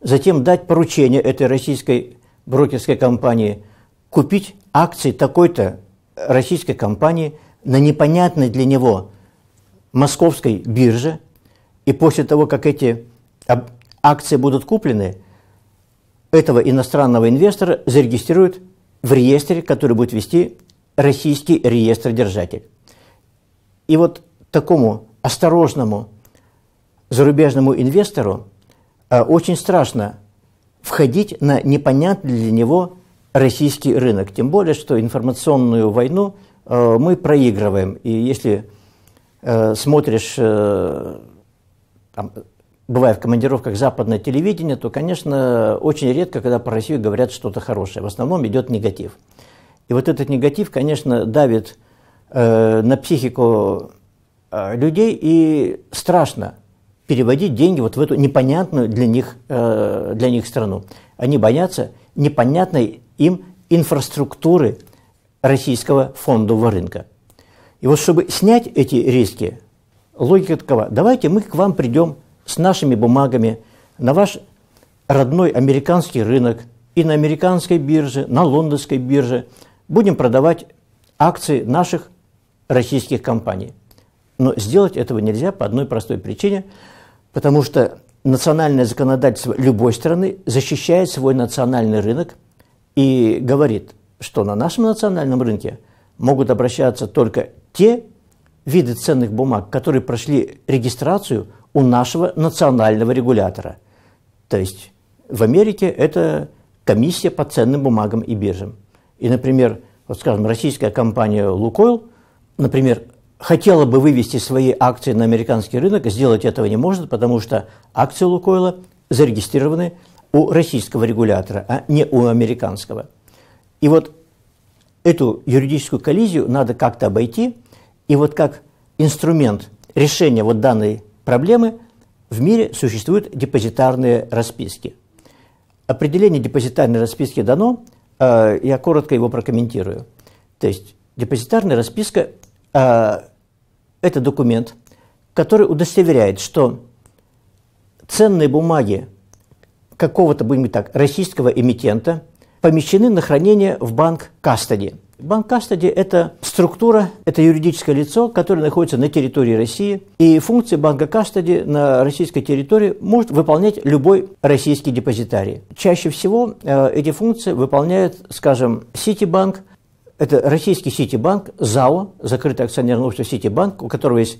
затем дать поручение этой российской брокерской компании купить акции такой-то российской компании на непонятной для него московской бирже. И после того, как эти акции будут куплены, этого иностранного инвестора зарегистрируют в реестре, который будет вести российский реестр-держатель. И вот такому осторожному зарубежному инвестору э, очень страшно входить на непонятный для него российский рынок. Тем более, что информационную войну э, мы проигрываем. И если э, смотришь э, там, бывая в командировках западное телевидение, то, конечно, очень редко, когда про Россию говорят что-то хорошее. В основном идет негатив. И вот этот негатив, конечно, давит э, на психику э, людей, и страшно переводить деньги вот в эту непонятную для них, э, для них страну. Они боятся непонятной им инфраструктуры российского фондового рынка. И вот чтобы снять эти риски, логика такова. Давайте мы к вам придем с нашими бумагами на ваш родной американский рынок и на американской бирже, на лондонской бирже будем продавать акции наших российских компаний. Но сделать этого нельзя по одной простой причине, потому что национальное законодательство любой страны защищает свой национальный рынок и говорит, что на нашем национальном рынке могут обращаться только те виды ценных бумаг, которые прошли регистрацию – у нашего национального регулятора. То есть в Америке это комиссия по ценным бумагам и биржам. И, например, вот скажем, российская компания «Лукойл», например, хотела бы вывести свои акции на американский рынок, сделать этого не может, потому что акции «Лукойла» зарегистрированы у российского регулятора, а не у американского. И вот эту юридическую коллизию надо как-то обойти, и вот как инструмент решения вот данной проблемы, в мире существуют депозитарные расписки. Определение депозитарной расписки дано, э, я коротко его прокомментирую. То есть депозитарная расписка э, это документ, который удостоверяет, что ценные бумаги какого-то, будем так, российского эмитента помещены на хранение в банк кастоди – Банк Кастади – это структура, это юридическое лицо, которое находится на территории России. И функции банка Кастади на российской территории может выполнять любой российский депозитарий. Чаще всего э, эти функции выполняет, скажем, Ситибанк, это российский Ситибанк, ЗАО, закрытое акционерное общество Ситибанк, у которого есть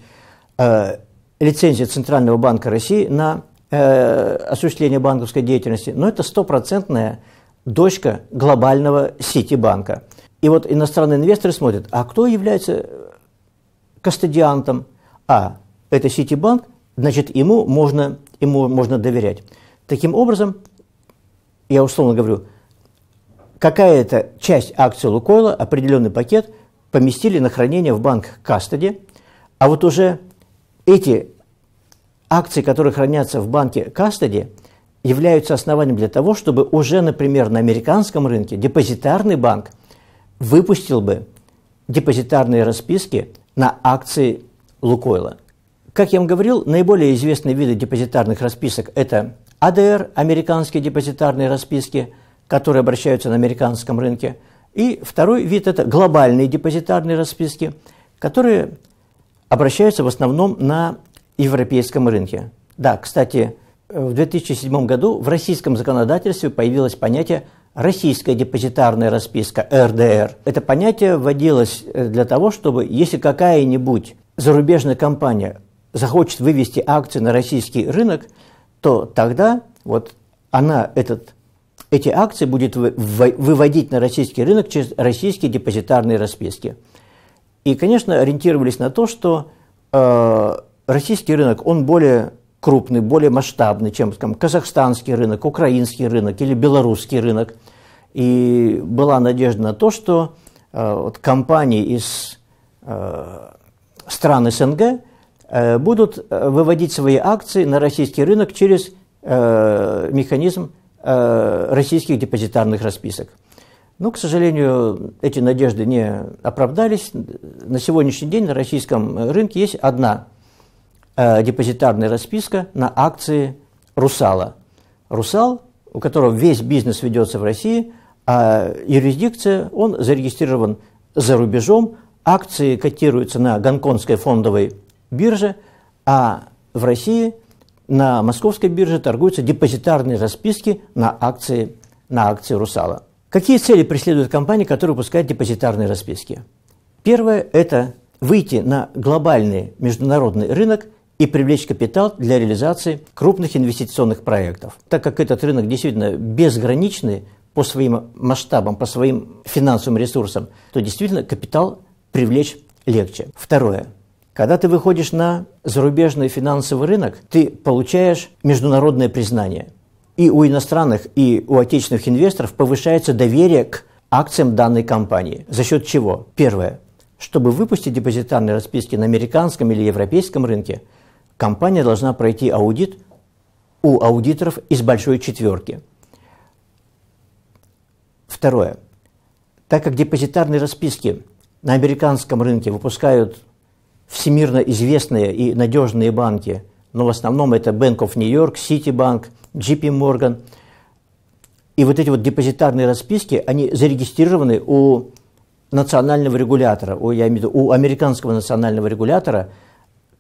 э, лицензия Центрального банка России на э, осуществление банковской деятельности, но это стопроцентная дочка глобального Ситибанка – и вот иностранные инвесторы смотрят, а кто является э, кастодиантом? А, это Ситибанк, значит, ему можно, ему можно доверять. Таким образом, я условно говорю, какая-то часть акций Лукойла, определенный пакет, поместили на хранение в банк Кастоди, а вот уже эти акции, которые хранятся в банке Кастоди, являются основанием для того, чтобы уже, например, на американском рынке депозитарный банк – выпустил бы депозитарные расписки на акции Лукойла. Как я вам говорил, наиболее известные виды депозитарных расписок – это АДР, американские депозитарные расписки, которые обращаются на американском рынке, и второй вид – это глобальные депозитарные расписки, которые обращаются в основном на европейском рынке. Да, кстати, в 2007 году в российском законодательстве появилось понятие Российская депозитарная расписка, РДР. Это понятие вводилось э, для того, чтобы если какая-нибудь зарубежная компания захочет вывести акции на российский рынок, то тогда вот она этот, эти акции будет выводить на российский рынок через российские депозитарные расписки. И, конечно, ориентировались на то, что э, российский рынок, он более крупный, более масштабный, чем там, казахстанский рынок, украинский рынок или белорусский рынок. И была надежда на то, что э, вот, компании из э, стран СНГ э, будут э, выводить свои акции на российский рынок через э, механизм э, российских депозитарных расписок. Но, к сожалению, эти надежды не оправдались. На сегодняшний день на российском э, рынке есть одна э, депозитарная расписка на акции «Русала». «Русал», у которого весь бизнес ведется в России, а юрисдикция, он зарегистрирован за рубежом, акции котируются на гонконгской фондовой бирже, а в России на московской бирже торгуются депозитарные расписки на акции, на акции «Русала». Какие цели преследуют компании, которые выпускают депозитарные расписки? Первое – это выйти на глобальный международный рынок – и привлечь капитал для реализации крупных инвестиционных проектов. Так как этот рынок действительно безграничный по своим масштабам, по своим финансовым ресурсам, то действительно капитал привлечь легче. Второе. Когда ты выходишь на зарубежный финансовый рынок, ты получаешь международное признание. И у иностранных, и у отечественных инвесторов повышается доверие к акциям данной компании. За счет чего? Первое. Чтобы выпустить депозитарные расписки на американском или европейском рынке – компания должна пройти аудит у аудиторов из большой четверки. Второе. Так как депозитарные расписки на американском рынке выпускают всемирно известные и надежные банки, но в основном это Bank of New York, Citibank, JP Morgan. И вот эти вот депозитарные расписки, они зарегистрированы у национального регулятора, у, я имею в виду, у американского национального регулятора –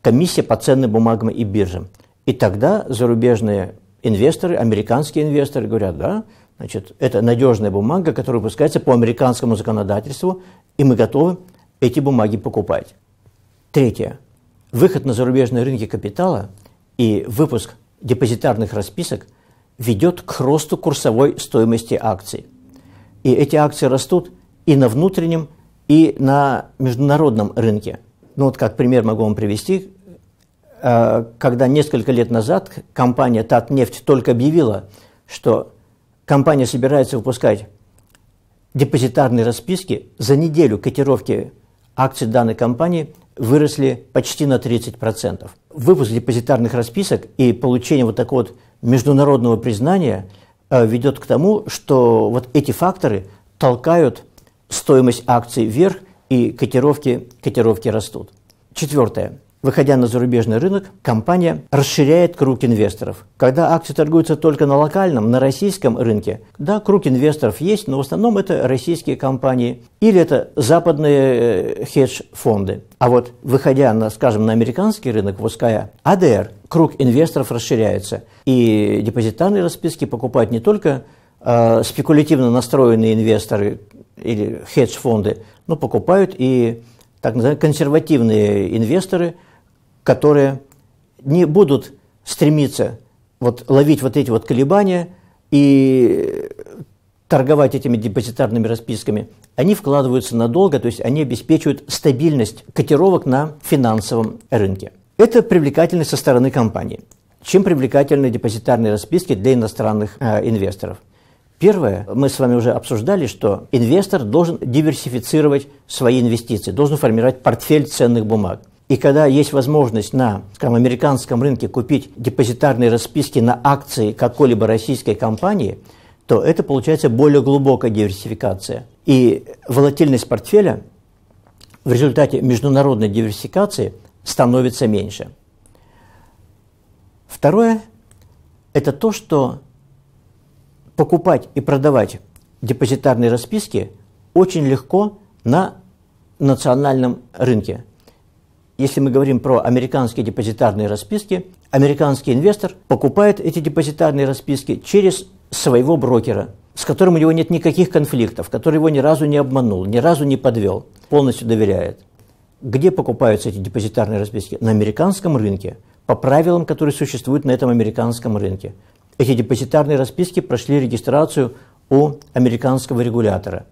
комиссия по ценным бумагам и биржам. И тогда зарубежные инвесторы, американские инвесторы говорят, да, значит, это надежная бумага, которая выпускается по американскому законодательству, и мы готовы эти бумаги покупать. Третье. Выход на зарубежные рынки капитала и выпуск депозитарных расписок ведет к росту курсовой стоимости акций. И эти акции растут и на внутреннем, и на международном рынке. Ну вот как пример могу вам привести, Э, когда несколько лет назад компания «Татнефть» только объявила, что компания собирается выпускать депозитарные расписки, за неделю котировки акций данной компании выросли почти на 30%. Выпуск депозитарных расписок и получение вот такого вот международного признания э, ведет к тому, что вот эти факторы толкают стоимость акций вверх и котировки, котировки растут. Четвертое. Выходя на зарубежный рынок, компания расширяет круг инвесторов. Когда акции торгуются только на локальном, на российском рынке, да, круг инвесторов есть, но в основном это российские компании или это западные э, хедж-фонды. А вот выходя, на, скажем, на американский рынок, выпуская АДР, круг инвесторов расширяется. И депозитарные расписки покупают не только э, спекулятивно настроенные инвесторы или хедж-фонды, но покупают и так называемые консервативные инвесторы – которые не будут стремиться вот, ловить вот эти вот колебания и торговать этими депозитарными расписками, они вкладываются надолго, то есть они обеспечивают стабильность котировок на финансовом рынке. Это привлекательность со стороны компании. Чем привлекательны депозитарные расписки для иностранных э, инвесторов? Первое, мы с вами уже обсуждали, что инвестор должен диверсифицировать свои инвестиции, должен формировать портфель ценных бумаг. И когда есть возможность на скажем, американском рынке купить депозитарные расписки на акции какой-либо российской компании, то это получается более глубокая диверсификация. И волатильность портфеля в результате международной диверсификации становится меньше. Второе – это то, что покупать и продавать депозитарные расписки очень легко на национальном рынке – если мы говорим про американские депозитарные расписки, американский инвестор покупает эти депозитарные расписки через своего брокера, с которым у него нет никаких конфликтов, который его ни разу не обманул, ни разу не подвел, полностью доверяет. Где покупаются эти депозитарные расписки? На американском рынке, по правилам, которые существуют на этом американском рынке. Эти депозитарные расписки прошли регистрацию у американского регулятора.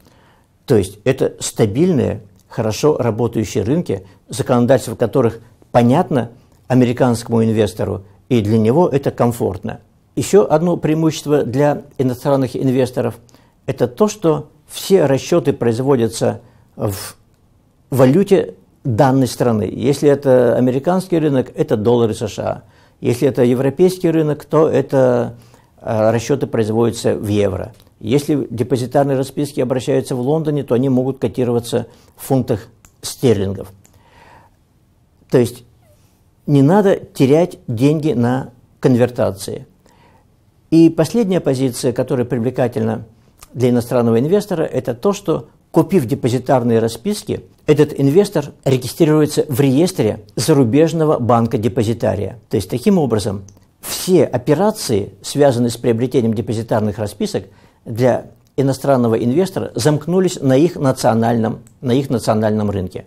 То есть это стабильные хорошо работающие рынки, законодательство которых понятно американскому инвестору, и для него это комфортно. Еще одно преимущество для иностранных инвесторов – это то, что все расчеты производятся в валюте данной страны. Если это американский рынок, это доллары США. Если это европейский рынок, то это Э, расчеты производятся в евро. Если депозитарные расписки обращаются в Лондоне, то они могут котироваться в фунтах стерлингов. То есть не надо терять деньги на конвертации. И последняя позиция, которая привлекательна для иностранного инвестора, это то, что купив депозитарные расписки, этот инвестор регистрируется в реестре зарубежного банка депозитария. То есть таким образом все операции, связанные с приобретением депозитарных расписок для иностранного инвестора, замкнулись на их национальном, на их национальном рынке.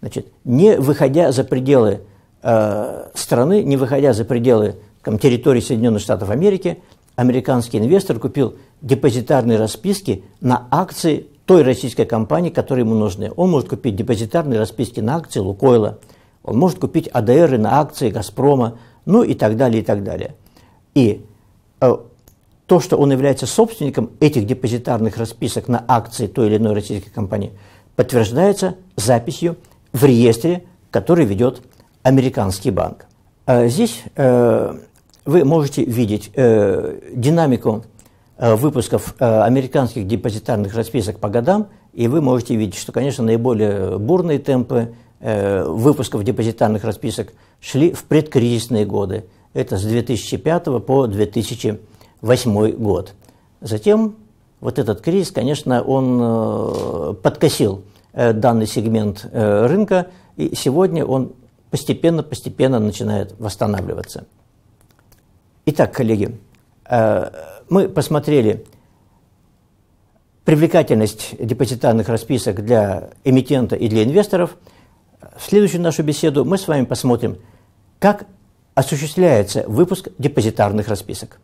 Значит, не выходя за пределы э, страны, не выходя за пределы там, территории Соединенных Штатов Америки, американский инвестор купил депозитарные расписки на акции той российской компании, которая ему нужны. Он может купить депозитарные расписки на акции «Лукойла», он может купить АДРы на акции «Газпрома», ну и так далее, и так далее. И э, то, что он является собственником этих депозитарных расписок на акции той или иной российской компании, подтверждается записью в реестре, который ведет американский банк. Э, здесь э, вы можете видеть э, динамику э, выпусков э, американских депозитарных расписок по годам, и вы можете видеть, что, конечно, наиболее бурные темпы э, выпусков депозитарных расписок – шли в предкризисные годы. Это с 2005 по 2008 год. Затем вот этот кризис, конечно, он э, подкосил э, данный сегмент э, рынка, и сегодня он постепенно-постепенно начинает восстанавливаться. Итак, коллеги, мы посмотрели привлекательность депозитарных расписок для эмитента и для инвесторов. В следующую нашу беседу мы с вами посмотрим, как осуществляется выпуск депозитарных расписок?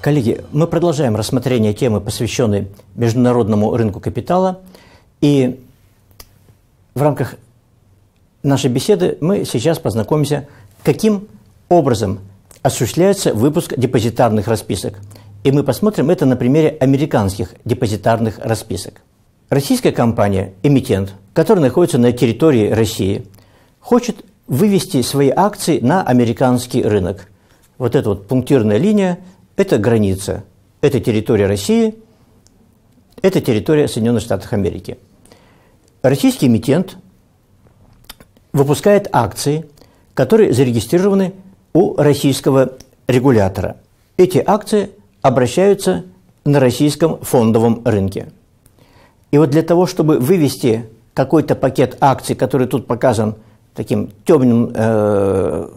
Коллеги, мы продолжаем рассмотрение темы, посвященной международному рынку капитала. И в рамках нашей беседы мы сейчас познакомимся, каким образом осуществляется выпуск депозитарных расписок. И мы посмотрим это на примере американских депозитарных расписок. Российская компания, эмитент, которая находится на территории России, хочет вывести свои акции на американский рынок. Вот эта вот пунктирная линия – это граница. Это территория России, это территория Соединенных Штатов Америки. Российский эмитент выпускает акции, которые зарегистрированы у российского регулятора. Эти акции обращаются на российском фондовом рынке. И вот для того, чтобы вывести какой-то пакет акций, который тут показан таким темным э,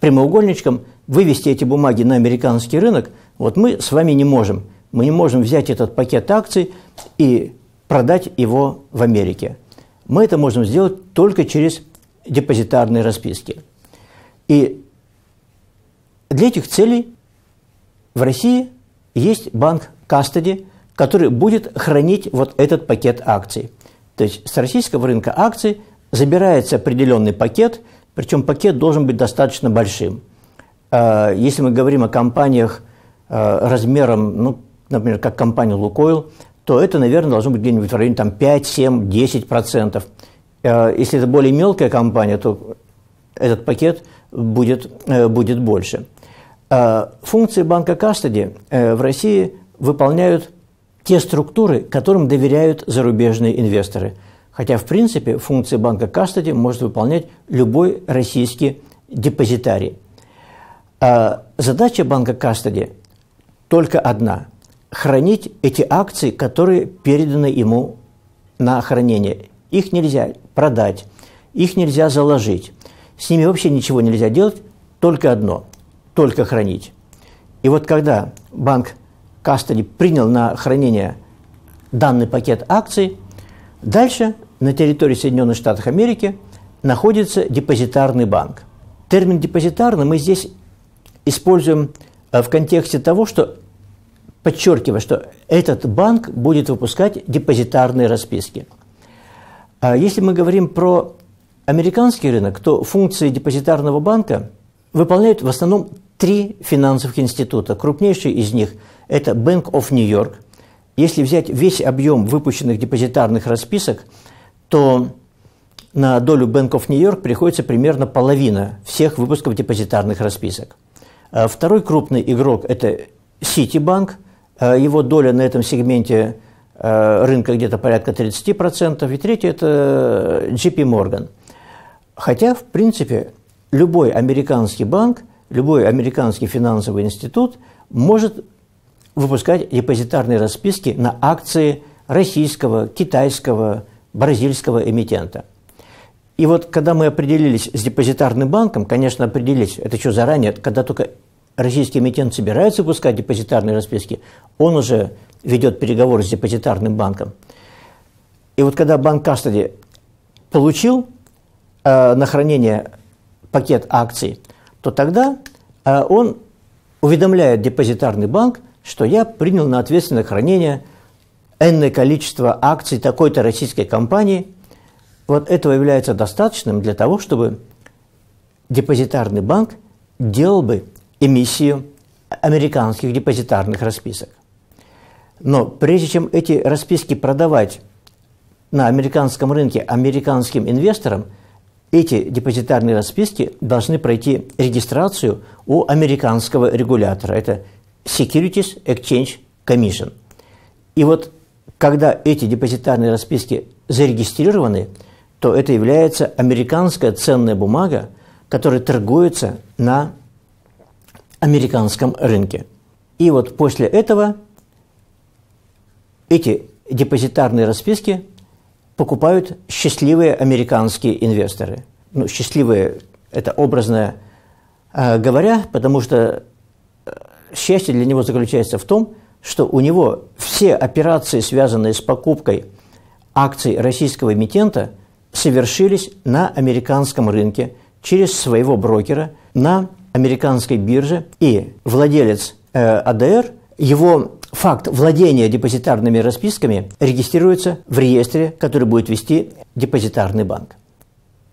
прямоугольничком, вывести эти бумаги на американский рынок, вот мы с вами не можем. Мы не можем взять этот пакет акций и продать его в Америке. Мы это можем сделать только через депозитарные расписки. И для этих целей в России есть банк Кастоди, который будет хранить вот этот пакет акций. То есть с российского рынка акций забирается определенный пакет, причем пакет должен быть достаточно большим. Э, если мы говорим о компаниях э, размером, ну, например, как компания «Лукойл», то это, наверное, должно быть где-нибудь в районе там, 5, 7, 10 процентов. Э, если это более мелкая компания, то этот пакет будет, будет больше. А, функции банка кастоди э, в России выполняют те структуры, которым доверяют зарубежные инвесторы. Хотя, в принципе, функции банка кастоди может выполнять любой российский депозитарий. А, задача банка кастоди только одна – хранить эти акции, которые переданы ему на хранение. Их нельзя продать, их нельзя заложить. С ними вообще ничего нельзя делать, только одно только хранить. И вот когда банк Кастеди принял на хранение данный пакет акций, дальше на территории Соединенных Штатов Америки находится депозитарный банк. Термин депозитарный мы здесь используем э, в контексте того, что подчеркивая, что этот банк будет выпускать депозитарные расписки. А если мы говорим про американский рынок, то функции депозитарного банка выполняют в основном три финансовых института. Крупнейший из них – это Bank of New York. Если взять весь объем выпущенных депозитарных расписок, то на долю Bank of New York приходится примерно половина всех выпусков депозитарных расписок. А второй крупный игрок – это Citibank. А его доля на этом сегменте а, рынка где-то порядка 30%. И третий – это э, JP Morgan. Хотя, в принципе, любой американский банк – любой американский финансовый институт может выпускать депозитарные расписки на акции российского, китайского, бразильского эмитента. И вот когда мы определились с депозитарным банком, конечно, определились, это что заранее, когда только российский эмитент собирается выпускать депозитарные расписки, он уже ведет переговоры с депозитарным банком. И вот когда банк Кастади получил э, на хранение пакет акций – то тогда э, он уведомляет депозитарный банк, что я принял на ответственное хранение энное количество акций такой-то российской компании. Вот этого является достаточным для того, чтобы депозитарный банк делал бы эмиссию американских депозитарных расписок. Но прежде чем эти расписки продавать на американском рынке американским инвесторам – эти депозитарные расписки должны пройти регистрацию у американского регулятора. Это Securities Exchange Commission. И вот когда эти депозитарные расписки зарегистрированы, то это является американская ценная бумага, которая торгуется на американском рынке. И вот после этого эти депозитарные расписки покупают счастливые американские инвесторы. Ну, счастливые – это образное э, говоря, потому что э, счастье для него заключается в том, что у него все операции, связанные с покупкой акций российского эмитента, совершились на американском рынке через своего брокера на американской бирже. И владелец э, АДР, его факт владения депозитарными расписками регистрируется в реестре, который будет вести депозитарный банк.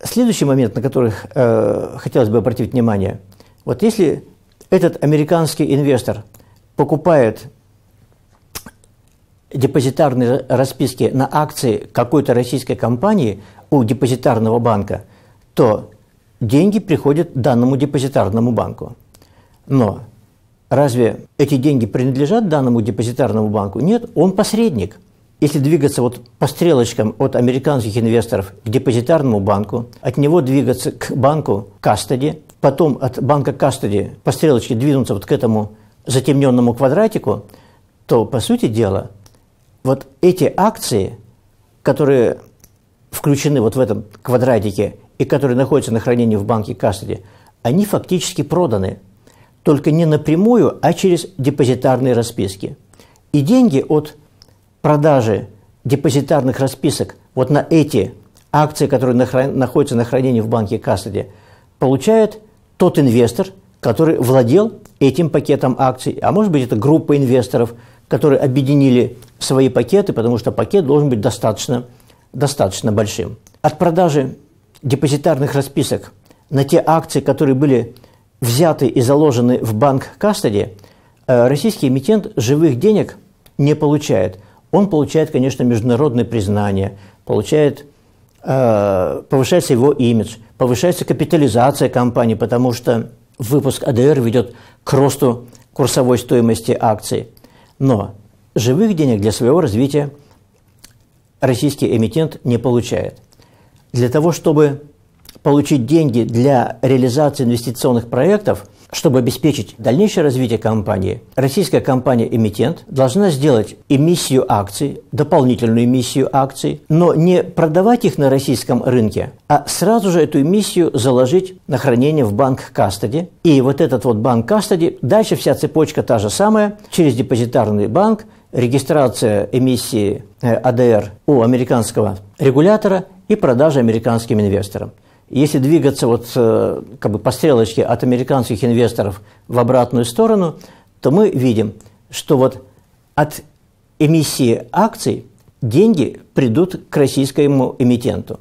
Следующий момент, на который э, хотелось бы обратить внимание. Вот если этот американский инвестор покупает депозитарные расписки на акции какой-то российской компании у депозитарного банка, то деньги приходят данному депозитарному банку. Но Разве эти деньги принадлежат данному депозитарному банку? Нет, он посредник. Если двигаться вот по стрелочкам от американских инвесторов к депозитарному банку, от него двигаться к банку Кастади, потом от банка Кастади по стрелочке двинуться вот к этому затемненному квадратику, то, по сути дела, вот эти акции, которые включены вот в этом квадратике и которые находятся на хранении в банке Кастади, они фактически проданы только не напрямую, а через депозитарные расписки. И деньги от продажи депозитарных расписок вот на эти акции, которые находятся на хранении в банке Кассади, получает тот инвестор, который владел этим пакетом акций, а может быть это группа инвесторов, которые объединили свои пакеты, потому что пакет должен быть достаточно, достаточно большим. От продажи депозитарных расписок на те акции, которые были взяты и заложены в банк кастеди, э, российский эмитент живых денег не получает. Он получает, конечно, международное признание, получает, э, повышается его имидж, повышается капитализация компании, потому что выпуск АДР ведет к росту курсовой стоимости акций. Но живых денег для своего развития российский эмитент не получает. Для того, чтобы получить деньги для реализации инвестиционных проектов, чтобы обеспечить дальнейшее развитие компании, российская компания-эмитент должна сделать эмиссию акций, дополнительную эмиссию акций, но не продавать их на российском рынке, а сразу же эту эмиссию заложить на хранение в банк кастоди. И вот этот вот банк кастоди, дальше вся цепочка та же самая, через депозитарный банк, регистрация эмиссии э, АДР у американского регулятора и продажа американским инвесторам. Если двигаться вот э, как бы по стрелочке от американских инвесторов в обратную сторону, то мы видим, что вот от эмиссии акций деньги придут к российскому эмитенту.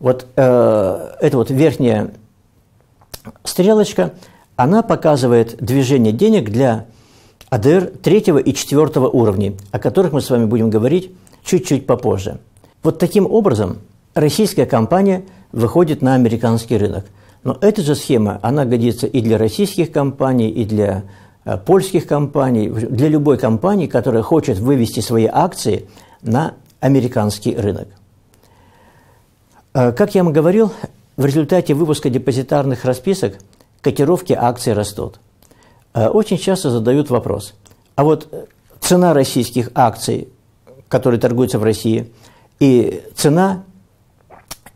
Вот э, эта вот верхняя стрелочка, она показывает движение денег для АДР третьего и четвертого уровней, о которых мы с вами будем говорить чуть-чуть попозже. Вот таким образом российская компания – выходит на американский рынок. Но эта же схема, она годится и для российских компаний, и для э, польских компаний, для любой компании, которая хочет вывести свои акции на американский рынок. Э, как я вам говорил, в результате выпуска депозитарных расписок котировки акций растут. Э, очень часто задают вопрос, а вот цена российских акций, которые торгуются в России, и цена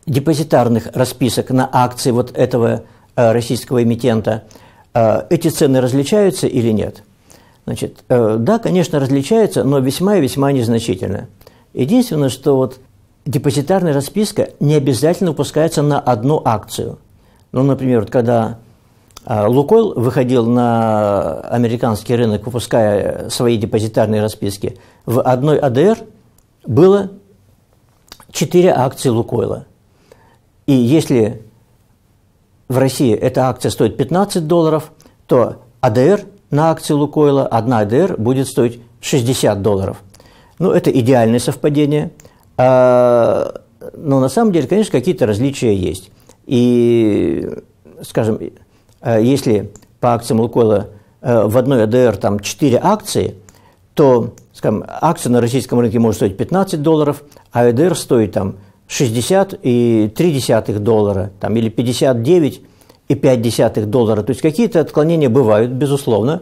депозитарных расписок на акции вот этого э, российского эмитента, э, эти цены различаются или нет? Значит, э, да, конечно, различаются, но весьма и весьма незначительно. Единственное, что вот депозитарная расписка не обязательно выпускается на одну акцию. Ну, например, вот когда Лукойл выходил на американский рынок, выпуская свои депозитарные расписки, в одной АДР было 4 акции Лукойла. И если в России эта акция стоит 15 долларов, то АДР на акции Лукойла, одна АДР будет стоить 60 долларов. Ну, это идеальное совпадение. А, но на самом деле, конечно, какие-то различия есть. И, скажем, э, если по акциям Лукойла э, в одной АДР там 4 акции, то, скажем, акция на российском рынке может стоить 15 долларов, а АДР стоит там 60,3 доллара там, или 59,5 доллара. То есть какие-то отклонения бывают, безусловно,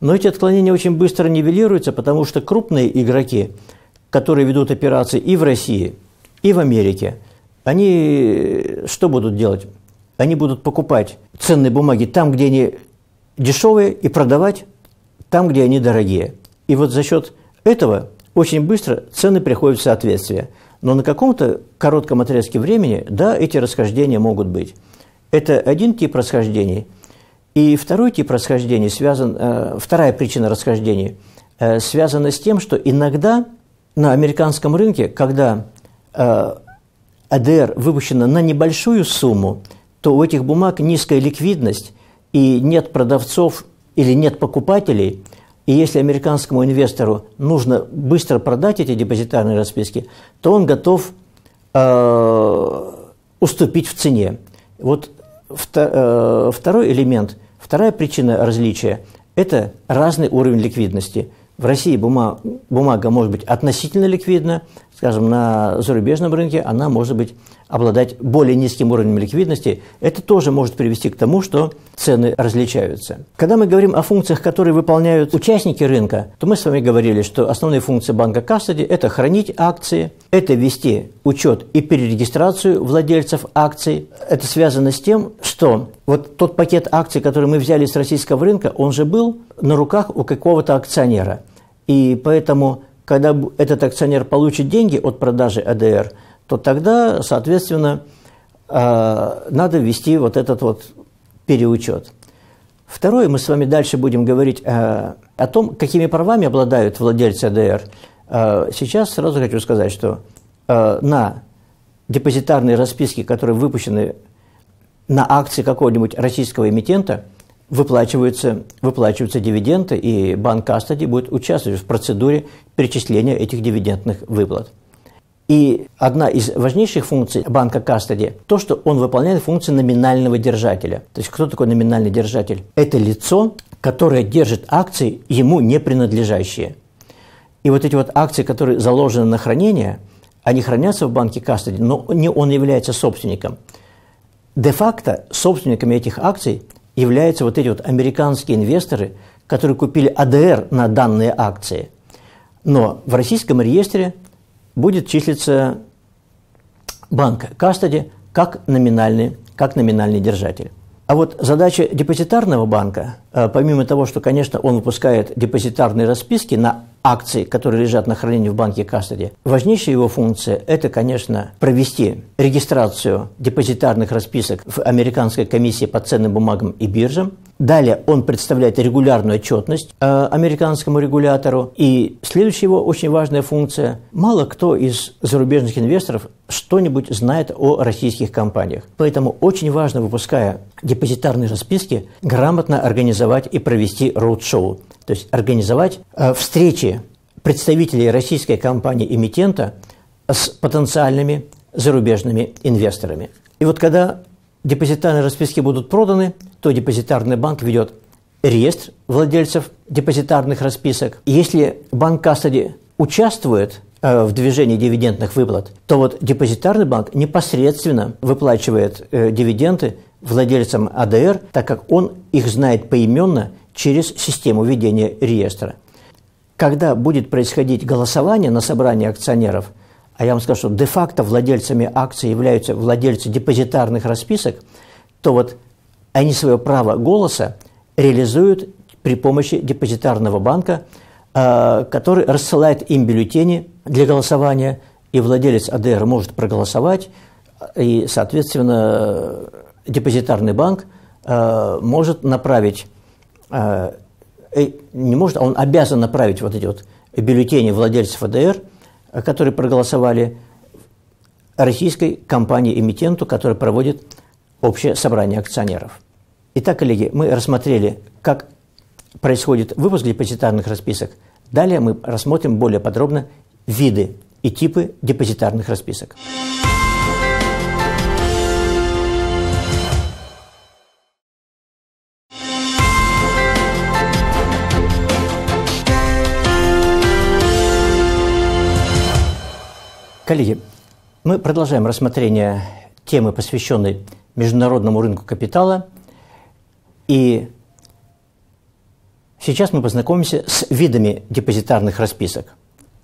но эти отклонения очень быстро нивелируются, потому что крупные игроки, которые ведут операции и в России, и в Америке, они э, что будут делать? Они будут покупать ценные бумаги там, где они дешевые, и продавать там, где они дорогие. И вот за счет этого очень быстро цены приходят в соответствие – но на каком-то коротком отрезке времени, да, эти расхождения могут быть. Это один тип расхождений. И второй тип расхождений связан, э, вторая причина расхождений э, связана с тем, что иногда на американском рынке, когда э, АДР выпущена на небольшую сумму, то у этих бумаг низкая ликвидность и нет продавцов или нет покупателей – и если американскому инвестору нужно быстро продать эти депозитарные расписки, то он готов э, уступить в цене. Вот вто, э, второй элемент, вторая причина различия – это разный уровень ликвидности. В России бумага, бумага может быть относительно ликвидна, скажем, на зарубежном рынке, она может быть обладать более низким уровнем ликвидности. Это тоже может привести к тому, что цены различаются. Когда мы говорим о функциях, которые выполняют участники рынка, то мы с вами говорили, что основные функции банка кастоди – это хранить акции, это вести учет и перерегистрацию владельцев акций. Это связано с тем, что вот тот пакет акций, который мы взяли с российского рынка, он же был на руках у какого-то акционера. И поэтому когда этот акционер получит деньги от продажи АДР, то тогда, соответственно, а, надо ввести вот этот вот переучет. Второе, мы с вами дальше будем говорить а, о, том, какими правами обладают владельцы АДР. А, сейчас сразу хочу сказать, что на депозитарные расписки, которые выпущены на акции какого-нибудь российского эмитента – выплачиваются, выплачиваются дивиденды, и банк Кастади будет участвовать в процедуре перечисления этих дивидендных выплат. И одна из важнейших функций банка Кастади – то, что он выполняет функции номинального держателя. То есть кто такой номинальный держатель? Это лицо, которое держит акции, ему не принадлежащие. И вот эти вот акции, которые заложены на хранение, они хранятся в банке Кастади, но не он является собственником. Де-факто собственниками этих акций являются вот эти вот американские инвесторы, которые купили АДР на данные акции. Но в российском реестре будет числиться банк кастоди как номинальный, как номинальный держатель. А вот задача депозитарного банка, э, помимо того, что, конечно, он выпускает депозитарные расписки на акций, которые лежат на хранении в банке Кастеди. Важнейшая его функция – это, конечно, провести регистрацию депозитарных расписок в Американской комиссии по ценным бумагам и биржам. Далее он представляет регулярную отчетность э, американскому регулятору. И следующая его очень важная функция – мало кто из зарубежных инвесторов что-нибудь знает о российских компаниях. Поэтому очень важно, выпуская депозитарные расписки, грамотно организовать и провести роуд-шоу то есть организовать э, встречи представителей российской компании-эмитента с потенциальными зарубежными инвесторами. И вот когда депозитарные расписки будут проданы, то депозитарный банк ведет реестр владельцев депозитарных расписок. И если банк Кастади участвует э, в движении дивидендных выплат, то вот депозитарный банк непосредственно выплачивает э, дивиденды владельцам АДР, так как он их знает поименно через систему ведения реестра. Когда будет происходить голосование на собрании акционеров, а я вам скажу, что де-факто владельцами акций являются владельцы депозитарных расписок, то вот они свое право голоса реализуют при помощи депозитарного банка, э, который рассылает им бюллетени для голосования, и владелец АДР может проголосовать, и, соответственно, депозитарный банк э, может направить а, э, не может, а он обязан направить вот эти вот бюллетени владельцев АДР, э, которые проголосовали российской компании-эмитенту, которая проводит общее собрание акционеров. Итак, коллеги, мы рассмотрели, как происходит выпуск депозитарных расписок. Далее мы рассмотрим более подробно виды и типы депозитарных расписок. Коллеги, мы продолжаем рассмотрение темы, посвященной международному рынку капитала. И сейчас мы познакомимся с видами депозитарных расписок.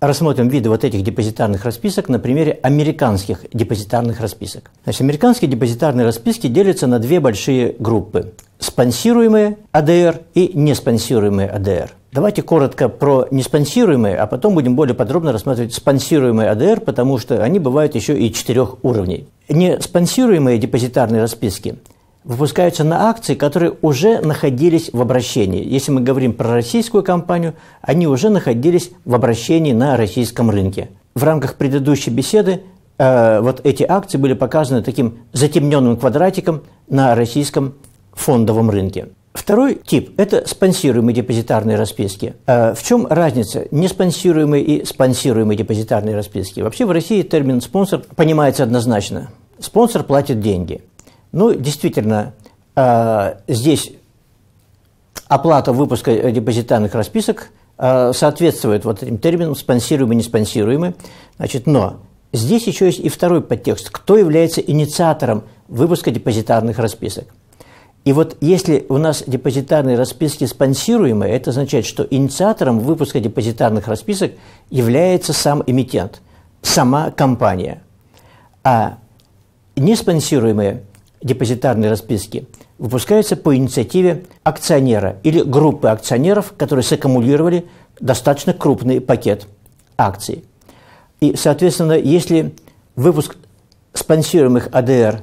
Рассмотрим виды вот этих депозитарных расписок на примере американских депозитарных расписок. Значит, американские депозитарные расписки делятся на две большие группы. Спонсируемые АДР и неспонсируемые АДР. Давайте коротко про неспонсируемые, а потом будем более подробно рассматривать спонсируемые АДР, потому что они бывают еще и четырех уровней. Неспонсируемые депозитарные расписки выпускаются на акции, которые уже находились в обращении. Если мы говорим про российскую компанию, они уже находились в обращении на российском рынке. В рамках предыдущей беседы э, вот эти акции были показаны таким затемненным квадратиком на российском фондовом рынке. Второй тип – это спонсируемые депозитарные расписки. А в чем разница неспонсируемые и спонсируемые депозитарные расписки? Вообще в России термин «спонсор» понимается однозначно. Спонсор платит деньги. Ну, действительно, а, здесь оплата выпуска э, депозитарных расписок а, соответствует вот этим терминам спонсируемые, и «неспонсируемый». Значит, но здесь еще есть и второй подтекст – кто является инициатором выпуска депозитарных расписок – и вот если у нас депозитарные расписки спонсируемые, это означает, что инициатором выпуска депозитарных расписок является сам эмитент, сама компания. А неспонсируемые депозитарные расписки выпускаются по инициативе акционера или группы акционеров, которые саккумулировали достаточно крупный пакет акций. И, соответственно, если выпуск спонсируемых АДР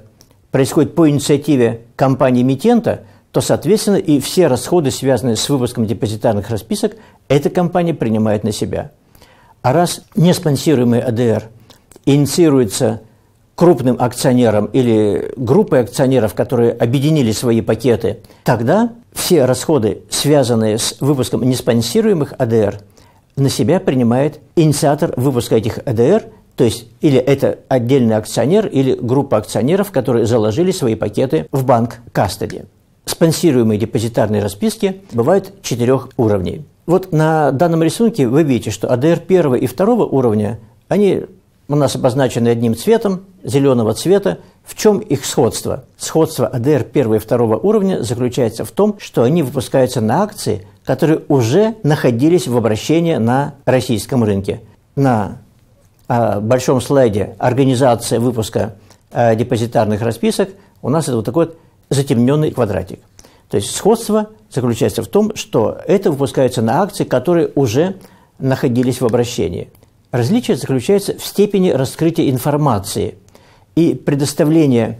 происходит по инициативе компании-эмитента, то, соответственно, и все расходы, связанные с выпуском депозитарных расписок, эта компания принимает на себя. А раз неспонсируемый АДР инициируется крупным акционером или группой акционеров, которые объединили свои пакеты, тогда все расходы, связанные с выпуском неспонсируемых АДР, на себя принимает инициатор выпуска этих АДР – то есть или это отдельный акционер, или группа акционеров, которые заложили свои пакеты в банк кастоди. Спонсируемые депозитарные расписки бывают четырех уровней. Вот на данном рисунке вы видите, что АДР первого и второго уровня, они у нас обозначены одним цветом, зеленого цвета. В чем их сходство? Сходство АДР первого и второго уровня заключается в том, что они выпускаются на акции, которые уже находились в обращении на российском рынке. На большом слайде организация выпуска э, депозитарных расписок, у нас это вот такой вот затемненный квадратик. То есть сходство заключается в том, что это выпускается на акции, которые уже находились в обращении. Различие заключается в степени раскрытия информации и предоставления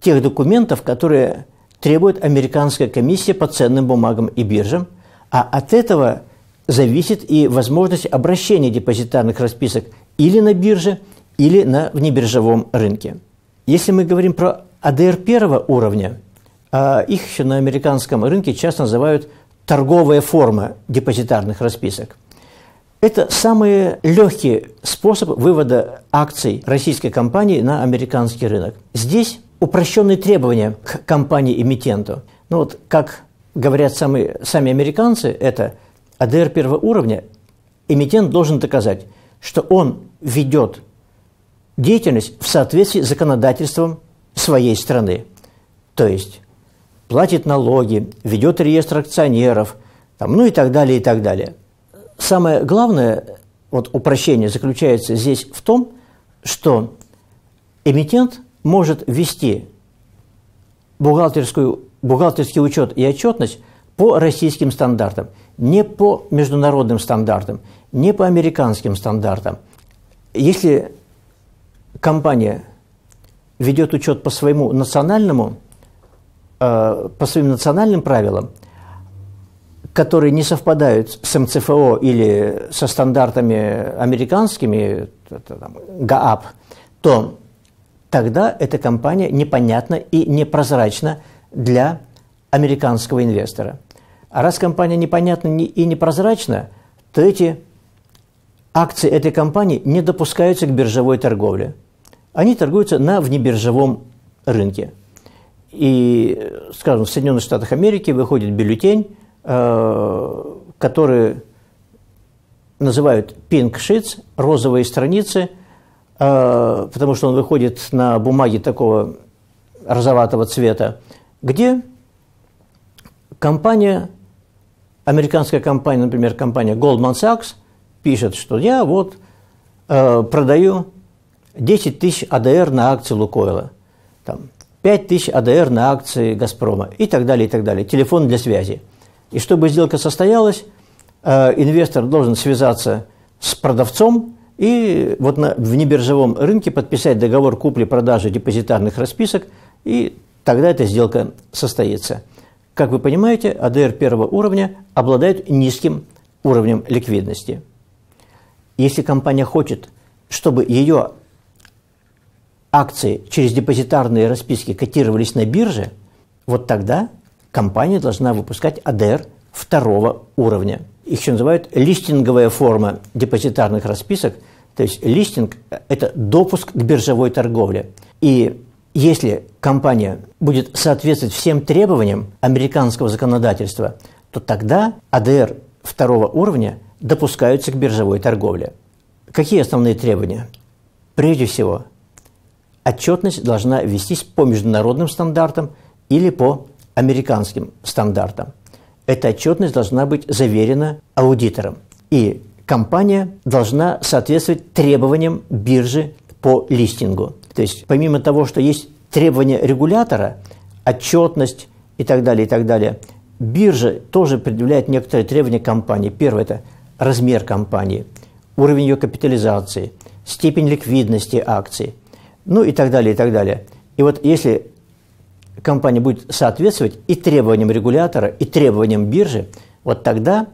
тех документов, которые требует Американская комиссия по ценным бумагам и биржам, а от этого зависит и возможность обращения депозитарных расписок или на бирже, или на внебиржевом рынке. Если мы говорим про АДР первого уровня, а, их еще на американском рынке часто называют торговая форма депозитарных расписок. Это самый легкий способ вывода акций российской компании на американский рынок. Здесь упрощенные требования к компании-эмитенту. Ну вот, как говорят сами, сами американцы, это АДР первого уровня, эмитент должен доказать, что он ведет деятельность в соответствии с законодательством своей страны. То есть платит налоги, ведет реестр акционеров, там, ну и так далее, и так далее. Самое главное вот, упрощение заключается здесь в том, что эмитент может вести бухгалтерскую, бухгалтерский учет и отчетность по российским стандартам, не по международным стандартам, не по американским стандартам. Если компания ведет учет по своему национальному, э, по своим национальным правилам, которые не совпадают с МЦФО эм или со стандартами американскими, ГААП, то тогда эта компания непонятна и непрозрачна для американского инвестора. А раз компания непонятна и непрозрачна, то эти акции этой компании не допускаются к биржевой торговле. Они торгуются на внебиржевом рынке. И, скажем, в Соединенных Штатах Америки выходит бюллетень, э, который называют pink sheets, розовые страницы, э, потому что он выходит на бумаге такого розоватого цвета, где компания, американская компания, например, компания Goldman Sachs – пишет, что я вот э, продаю 10 тысяч АДР на акции Лукойла, там, 5 тысяч АДР на акции Газпрома и так далее, и так далее. Телефон для связи. И чтобы сделка состоялась, э, инвестор должен связаться с продавцом и вот на, в небиржевом рынке подписать договор купли-продажи депозитарных расписок, и тогда эта сделка состоится. Как вы понимаете, АДР первого уровня обладают низким уровнем ликвидности. Если компания хочет, чтобы ее акции через депозитарные расписки котировались на бирже, вот тогда компания должна выпускать АДР второго уровня. Их еще называют листинговая форма депозитарных расписок, то есть листинг – это допуск к биржевой торговле. И если компания будет соответствовать всем требованиям американского законодательства, то тогда АДР второго уровня – допускаются к биржевой торговле. Какие основные требования? Прежде всего, отчетность должна вестись по международным стандартам или по американским стандартам. Эта отчетность должна быть заверена аудитором. И компания должна соответствовать требованиям биржи по листингу. То есть помимо того, что есть требования регулятора, отчетность и так далее, и так далее, биржа тоже предъявляет некоторые требования компании. Первое – это размер компании, уровень ее капитализации, степень ликвидности акций, ну и так далее, и так далее. И вот если компания будет соответствовать и требованиям регулятора, и требованиям биржи, вот тогда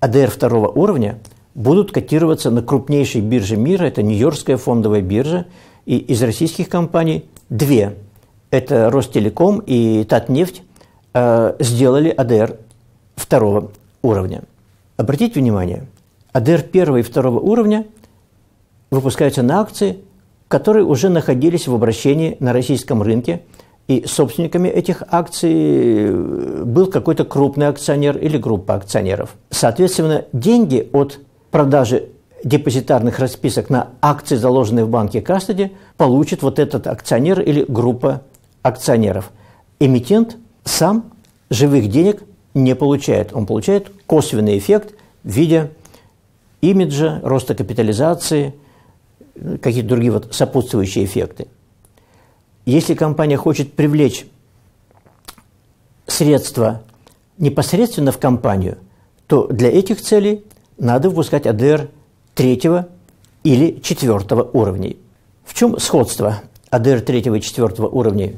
АДР второго уровня будут котироваться на крупнейшей бирже мира, это Нью-Йоркская фондовая биржа, и из российских компаний две, это Ростелеком и Татнефть, э, сделали АДР второго уровня. Обратите внимание, АДР первого и второго уровня выпускаются на акции, которые уже находились в обращении на российском рынке, и собственниками этих акций э, был какой-то крупный акционер или группа акционеров. Соответственно, деньги от продажи депозитарных расписок на акции, заложенные в банке Кастеди, получит вот этот акционер или группа акционеров. Эмитент сам живых денег не получает. Он получает косвенный эффект в виде имиджа, роста капитализации, какие-то другие вот сопутствующие эффекты. Если компания хочет привлечь средства непосредственно в компанию, то для этих целей надо выпускать АДР третьего или четвертого уровней. В чем сходство АДР третьего и четвертого уровней?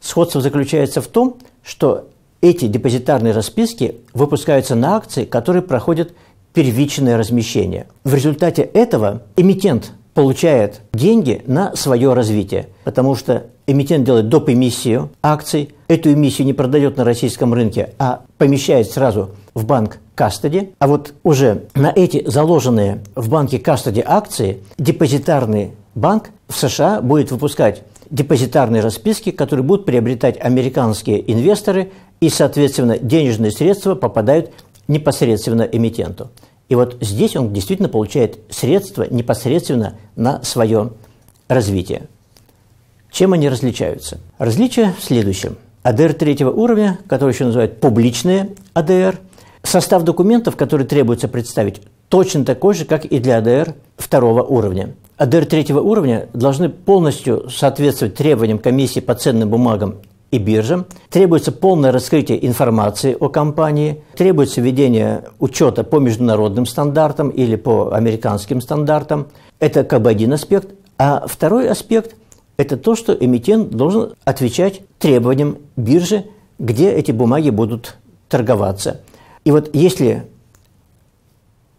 Сходство заключается в том, что эти депозитарные расписки выпускаются на акции, которые проходят первичное размещение. В результате этого эмитент получает деньги на свое развитие, потому что эмитент делает доп. эмиссию акций, эту эмиссию не продает на российском рынке, а помещает сразу в банк кастоди, а вот уже на эти заложенные в банке кастоди акции депозитарный банк в США будет выпускать депозитарные расписки, которые будут приобретать американские инвесторы и, соответственно, денежные средства попадают непосредственно эмитенту. И вот здесь он действительно получает средства непосредственно на свое развитие. Чем они различаются? Различие в следующем. АДР третьего уровня, который еще называют публичные АДР, состав документов, которые требуется представить, точно такой же, как и для АДР второго уровня. АДР третьего уровня должны полностью соответствовать требованиям комиссии по ценным бумагам и биржам. Требуется полное раскрытие информации о компании, требуется введение учета по международным стандартам или по американским стандартам. Это как бы один аспект. А второй аспект – это то, что эмитент должен отвечать требованиям биржи, где эти бумаги будут торговаться. И вот если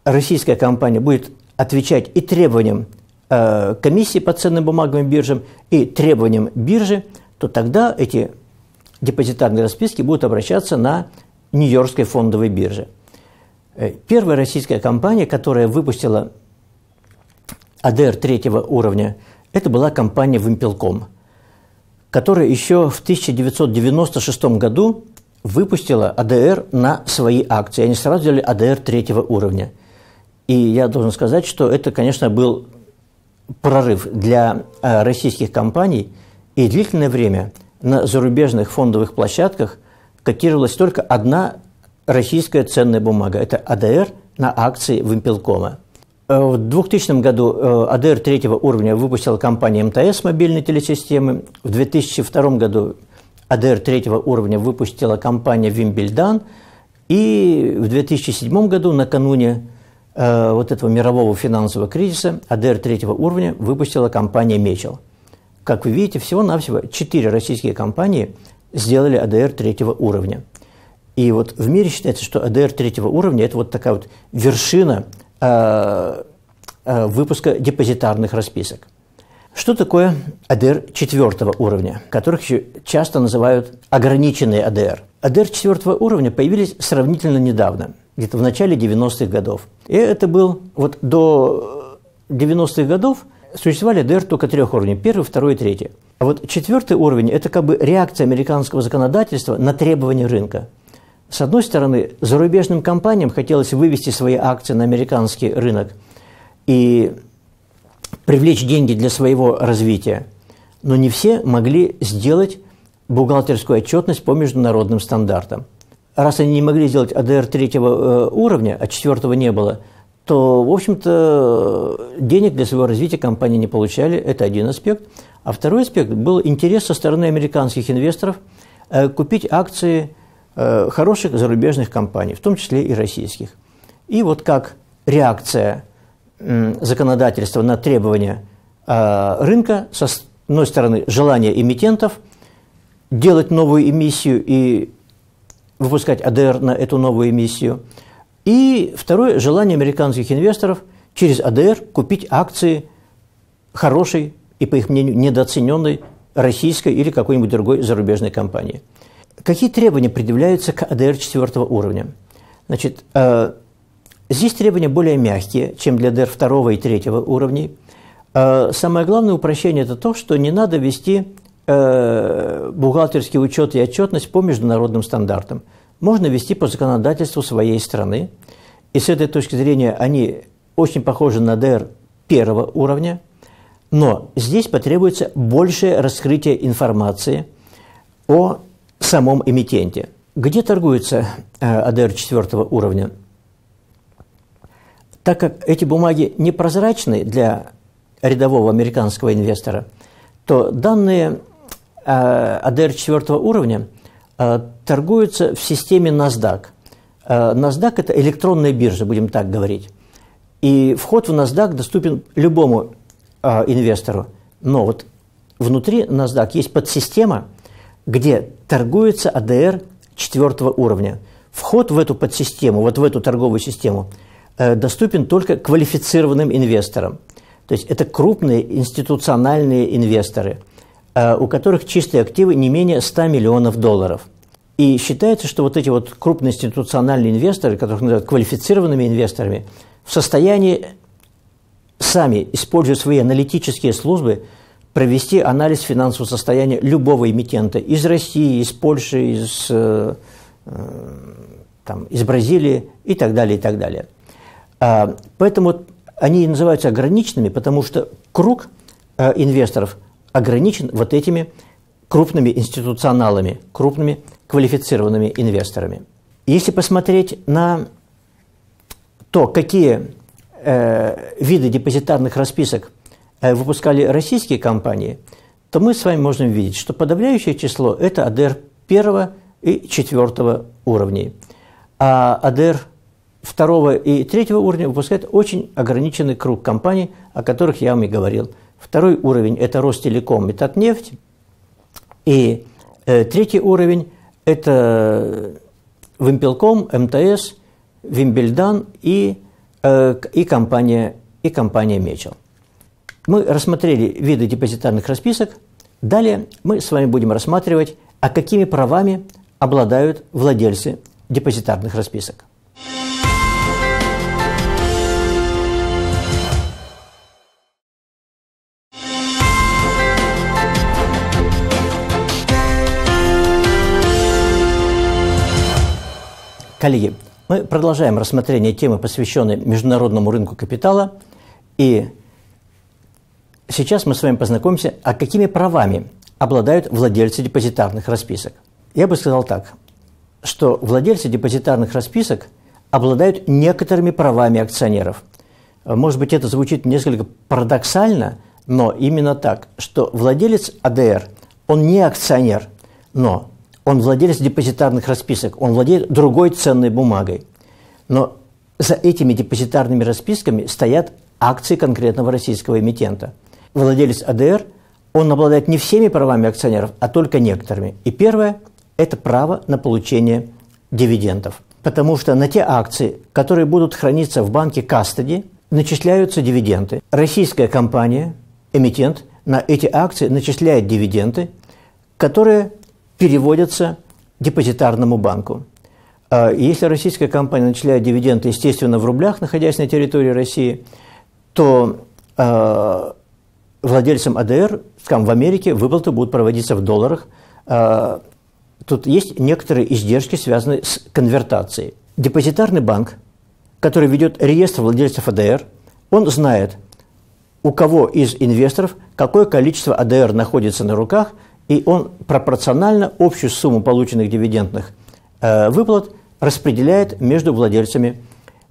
российская компания будет отвечать и требованиям э, комиссии по ценным бумагам и биржам, и требованиям биржи – то тогда эти депозитарные расписки будут обращаться на Нью-Йоркской фондовой бирже. Э, первая российская компания, которая выпустила АДР третьего уровня, это была компания «Вимпелком», которая еще в 1996 году выпустила АДР на свои акции. Они сразу взяли АДР третьего уровня. И я должен сказать, что это, конечно, был прорыв для э, российских компаний – и длительное время на зарубежных фондовых площадках котировалась только одна российская ценная бумага. Это АДР на акции Вимпелкома. Э, в 2000 году э, АДР третьего уровня выпустила компания МТС мобильной телесистемы. В 2002 году АДР третьего уровня выпустила компания Вимбельдан. И в 2007 году, накануне э, вот этого мирового финансового кризиса, АДР третьего уровня выпустила компания Мечел. Как вы видите, всего-навсего 4 российские компании сделали АДР третьего уровня. И вот в мире считается, что АДР третьего уровня – это вот такая вот вершина э, э, выпуска депозитарных расписок. Что такое АДР четвертого уровня, которых еще часто называют ограниченные АДР? АДР четвертого уровня появились сравнительно недавно, где-то в начале 90-х годов. И это был вот до 90-х годов – существовали ДР только трех уровней. Первый, второй и третий. А вот четвертый уровень – это как бы реакция американского законодательства на требования рынка. С одной стороны, зарубежным компаниям хотелось вывести свои акции на американский рынок и привлечь деньги для своего развития. Но не все могли сделать бухгалтерскую отчетность по международным стандартам. Раз они не могли сделать АДР третьего э, уровня, а четвертого не было – то, в общем-то, денег для своего развития компании не получали. Это один аспект. А второй аспект был интерес со стороны американских инвесторов э, купить акции э, хороших зарубежных компаний, в том числе и российских. И вот как реакция законодательства на требования э, рынка, со одной стороны, желание эмитентов делать новую эмиссию и выпускать АДР на эту новую эмиссию – и второе – желание американских инвесторов через АДР купить акции хорошей и, по их мнению, недооцененной российской или какой-нибудь другой зарубежной компании. Какие требования предъявляются к АДР четвертого уровня? Значит, э, здесь требования более мягкие, чем для АДР второго и третьего уровней. Э, самое главное упрощение – это то, что не надо вести э, бухгалтерский учет и отчетность по международным стандартам – можно вести по законодательству своей страны. И с этой точки зрения они очень похожи на ДР первого уровня, но здесь потребуется большее раскрытие информации о самом эмитенте. Где торгуется э, АДР четвертого уровня? Так как эти бумаги непрозрачны для рядового американского инвестора, то данные э, АДР четвертого уровня э, торгуются в системе NASDAQ. Э, NASDAQ – это электронная биржа, будем так говорить. И вход в NASDAQ доступен любому э, инвестору. Но вот внутри NASDAQ есть подсистема, где торгуется ADR четвертого уровня. Вход в эту подсистему, вот в эту торговую систему, э, доступен только квалифицированным инвесторам. То есть это крупные институциональные инвесторы, э, у которых чистые активы не менее 100 миллионов долларов – и считается, что вот эти вот крупные институциональные инвесторы, которых называют квалифицированными инвесторами, в состоянии сами, используя свои аналитические службы, провести анализ финансового состояния любого эмитента из России, из Польши, из, э, э там, из Бразилии и так далее, и так далее. А, поэтому они называются ограниченными, потому что круг э, инвесторов ограничен вот этими крупными институционалами, крупными квалифицированными инвесторами. Если посмотреть на то, какие э, виды депозитарных расписок э, выпускали российские компании, то мы с вами можем видеть, что подавляющее число – это АДР первого и четвертого уровней. А АДР второго и третьего уровня выпускает очень ограниченный круг компаний, о которых я вам и говорил. Второй уровень – это Ростелеком и Татнефть. И э, третий уровень это Вимпелком, МТС, Вимбельдан и, э, и, компания, и компания Мечел. Мы рассмотрели виды депозитарных расписок. Далее мы с вами будем рассматривать, а какими правами обладают владельцы депозитарных расписок. Коллеги, мы продолжаем рассмотрение темы, посвященной международному рынку капитала. И сейчас мы с вами познакомимся, а какими правами обладают владельцы депозитарных расписок. Я бы сказал так, что владельцы депозитарных расписок обладают некоторыми правами акционеров. Может быть, это звучит несколько парадоксально, но именно так, что владелец АДР, он не акционер, но он владелец депозитарных расписок, он владеет другой ценной бумагой. Но за этими депозитарными расписками стоят акции конкретного российского эмитента. Владелец АДР, он обладает не всеми правами акционеров, а только некоторыми. И первое – это право на получение дивидендов. Потому что на те акции, которые будут храниться в банке кастеди, начисляются дивиденды. Российская компания, эмитент, на эти акции начисляет дивиденды, которые переводятся депозитарному банку. А если российская компания начисляет дивиденды, естественно, в рублях, находясь на территории России, то а, владельцам АДР, скажем, в Америке, выплаты будут проводиться в долларах. А, тут есть некоторые издержки, связанные с конвертацией. Депозитарный банк, который ведет реестр владельцев АДР, он знает, у кого из инвесторов какое количество АДР находится на руках – и он пропорционально общую сумму полученных дивидендных э, выплат распределяет между владельцами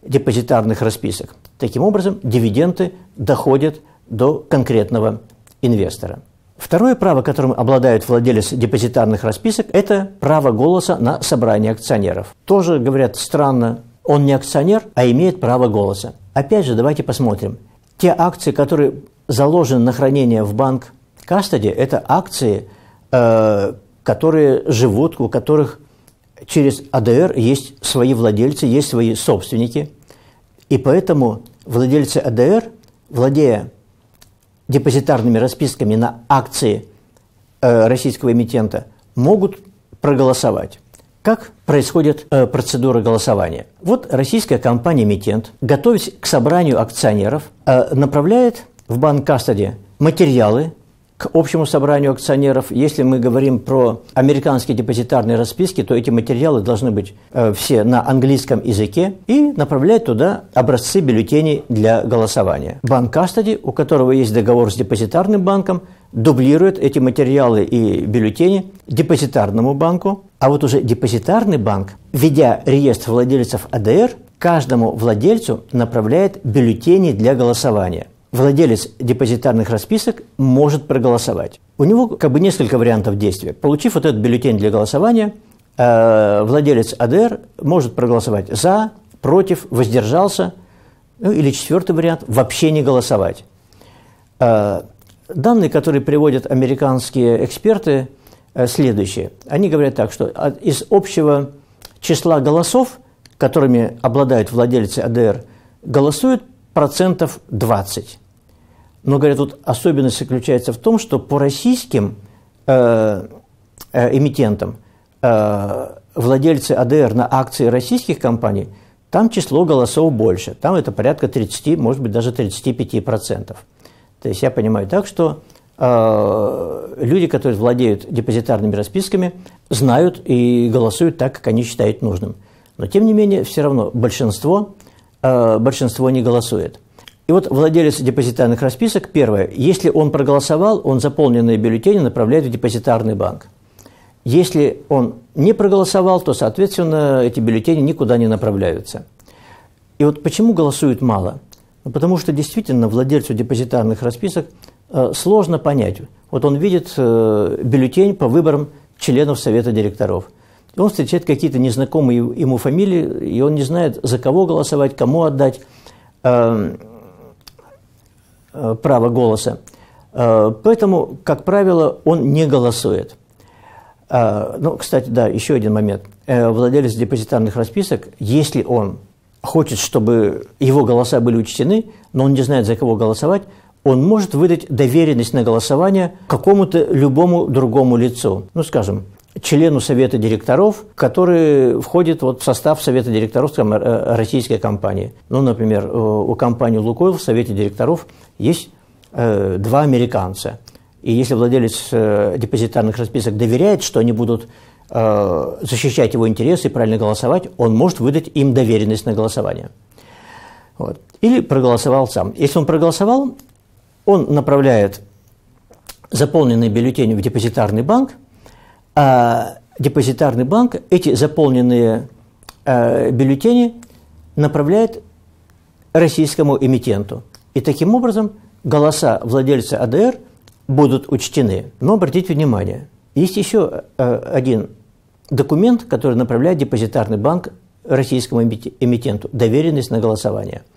депозитарных расписок. Таким образом, дивиденды доходят до конкретного инвестора. Второе право, которым обладает владелец депозитарных расписок, это право голоса на собрание акционеров. Тоже, говорят, странно, он не акционер, а имеет право голоса. Опять же, давайте посмотрим. Те акции, которые заложены на хранение в банк кастоди, это акции, Э, которые живут, у которых через АДР есть свои владельцы, есть свои собственники. И поэтому владельцы АДР, владея депозитарными расписками на акции э, российского эмитента, могут проголосовать. Как происходит э, процедура голосования? Вот российская компания-эмитент, готовясь к собранию акционеров, направляет в банк Кастади материалы к общему собранию акционеров. Если мы говорим про американские депозитарные расписки, то эти материалы должны быть э, все на английском языке и направлять туда образцы бюллетеней для голосования. Банк Кастади, у которого есть договор с депозитарным банком, дублирует эти материалы и бюллетени депозитарному банку. А вот уже депозитарный банк, ведя реестр владельцев АДР, каждому владельцу направляет бюллетени для голосования – владелец депозитарных расписок может проголосовать. У него как бы несколько вариантов действия. Получив вот этот бюллетень для голосования, э, владелец АДР может проголосовать «за», «против», «воздержался», ну, или четвертый вариант – вообще не голосовать. Э, данные, которые приводят американские эксперты, э, следующие. Они говорят так, что из общего числа голосов, которыми обладают владельцы АДР, голосуют процентов 20. Но, говорят, тут особенность заключается в том, что по российским э, э, эмитентам э, владельцы АДР на акции российских компаний, там число голосов больше. Там это порядка 30, может быть, даже 35%. То есть я понимаю так, что э, люди, которые владеют депозитарными расписками, знают и голосуют так, как они считают нужным. Но, тем не менее, все равно большинство – Э, большинство не голосует. И вот владелец депозитарных расписок, первое, если он проголосовал, он заполненные бюллетени направляет в депозитарный банк. Если он не проголосовал, то, соответственно, эти бюллетени никуда не направляются. И вот почему голосуют мало? Ну, потому что действительно владельцу депозитарных расписок э, сложно понять. Вот он видит э, бюллетень по выборам членов Совета директоров – и он встречает какие-то незнакомые ему фамилии, и он не знает, за кого голосовать, кому отдать эм, э, право голоса. Э, поэтому, как правило, он не голосует. Э, ну, кстати, да, еще один момент. Э, владелец депозитарных расписок, если он хочет, чтобы его голоса были учтены, но он не знает, за кого голосовать, он может выдать доверенность на голосование какому-то любому другому лицу. Ну, скажем, члену Совета директоров, который входит вот в состав Совета директоров э, российской компании. Ну, например, э, у компании «Лукойл» в Совете директоров есть э, два американца. И если владелец депозитарных расписок доверяет, что они будут защищать его интересы и правильно голосовать, он может выдать им доверенность на голосование. Вот. Или проголосовал сам. Если он проголосовал, он направляет заполненный бюллетень в депозитарный банк – а депозитарный банк эти заполненные э, бюллетени направляет российскому эмитенту. И таким образом голоса владельца АДР будут учтены. Но обратите внимание, есть еще э, один документ, который направляет депозитарный банк российскому эмитенту – доверенность на голосование –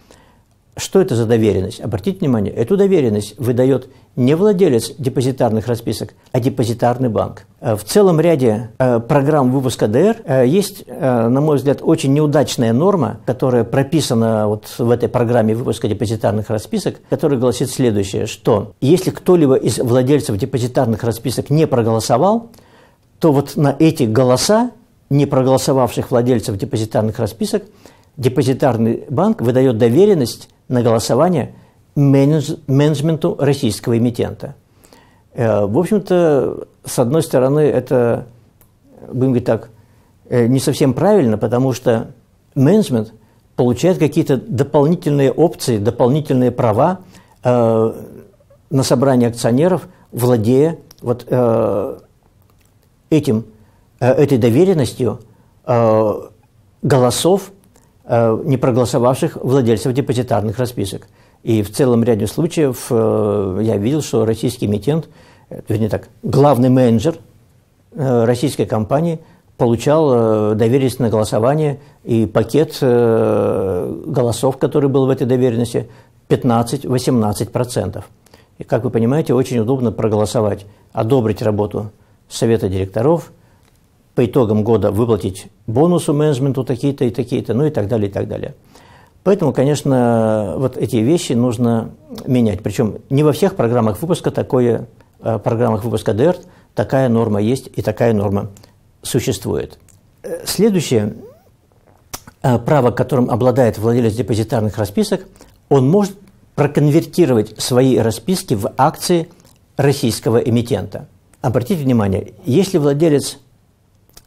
что это за доверенность? Обратите внимание, эту доверенность выдает не владелец депозитарных расписок, а депозитарный банк. Э, в целом ряде э, программ выпуска ДР э, есть, на мой взгляд, очень неудачная норма, которая прописана вот в этой программе выпуска депозитарных расписок, которая гласит следующее, что если кто-либо из владельцев депозитарных расписок не проголосовал, то вот на эти голоса не проголосовавших владельцев депозитарных расписок депозитарный банк выдает доверенность на голосование менеджменту российского эмитента. Э, в общем-то, с одной стороны, это, будем говорить так, э, не совсем правильно, потому что менеджмент получает какие-то дополнительные опции, дополнительные права э, на собрание акционеров, владея вот этим, этой доверенностью голосов Э, не проголосовавших владельцев депозитарных расписок. И в целом ряде случаев э, я видел, что российский эмитент, э, вернее так, главный менеджер российской компании получал доверенность на голосование и пакет голосов, который был в этой доверенности, 15-18%. И, как вы понимаете, очень удобно проголосовать, одобрить работу Совета директоров – по итогам года выплатить бонусу менеджменту такие-то и такие-то, ну и так далее, и так далее. Поэтому, конечно, вот эти вещи нужно менять. Причем не во всех программах выпуска такое, э, программах выпуска ДЭРТ такая норма есть и такая норма существует. Э, следующее э, право, которым обладает владелец депозитарных расписок, он может проконвертировать свои расписки в акции российского эмитента. Обратите внимание, если владелец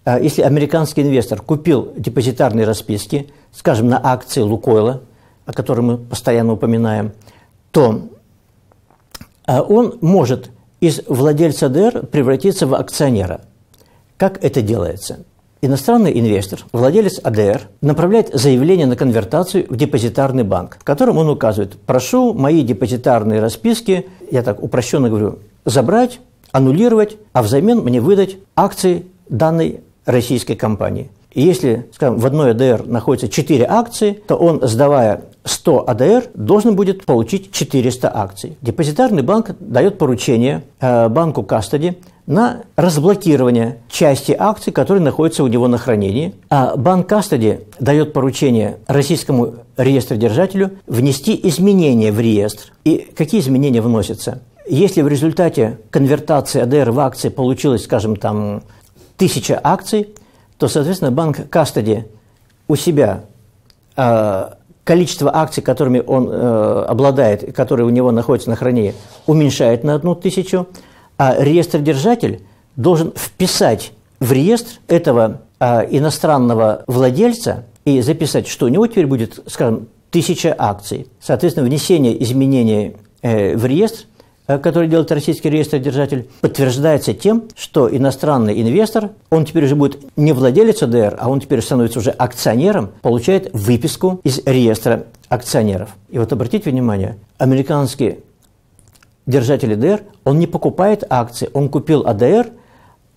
а, если американский инвестор купил депозитарные расписки, скажем, на акции Лукойла, о которой мы постоянно упоминаем, то а, он может из владельца ДР превратиться в акционера. Как это делается? Иностранный инвестор, владелец АДР, направляет заявление на конвертацию в депозитарный банк, в котором он указывает «прошу мои депозитарные расписки, я так упрощенно говорю, забрать, аннулировать, а взамен мне выдать акции данной российской компании. И если, скажем, в одной АДР находится 4 акции, то он, сдавая 100 АДР, должен будет получить 400 акций. Депозитарный банк дает поручение э, банку Кастоди на разблокирование части акций, которые находятся у него на хранении. А банк Кастоди дает поручение российскому реестродержателю внести изменения в реестр. И какие изменения вносятся? Если в результате конвертации АДР в акции получилось, скажем, там 1000 акций, то, соответственно, банк Кастади у себя э, количество акций, которыми он э, обладает, которые у него находятся на хранении, уменьшает на одну тысячу, а реестродержатель должен вписать в реестр этого э, иностранного владельца и записать, что у него теперь будет, скажем, тысяча акций. Соответственно, внесение изменений э, в реестр Э, который делает российский реестр-держатель, подтверждается тем, что иностранный инвестор, он теперь уже будет не владелец ОДР, а он теперь становится уже акционером, получает выписку из реестра акционеров. И вот обратите внимание, американский держатель ОДР, он не покупает акции, он купил АДР,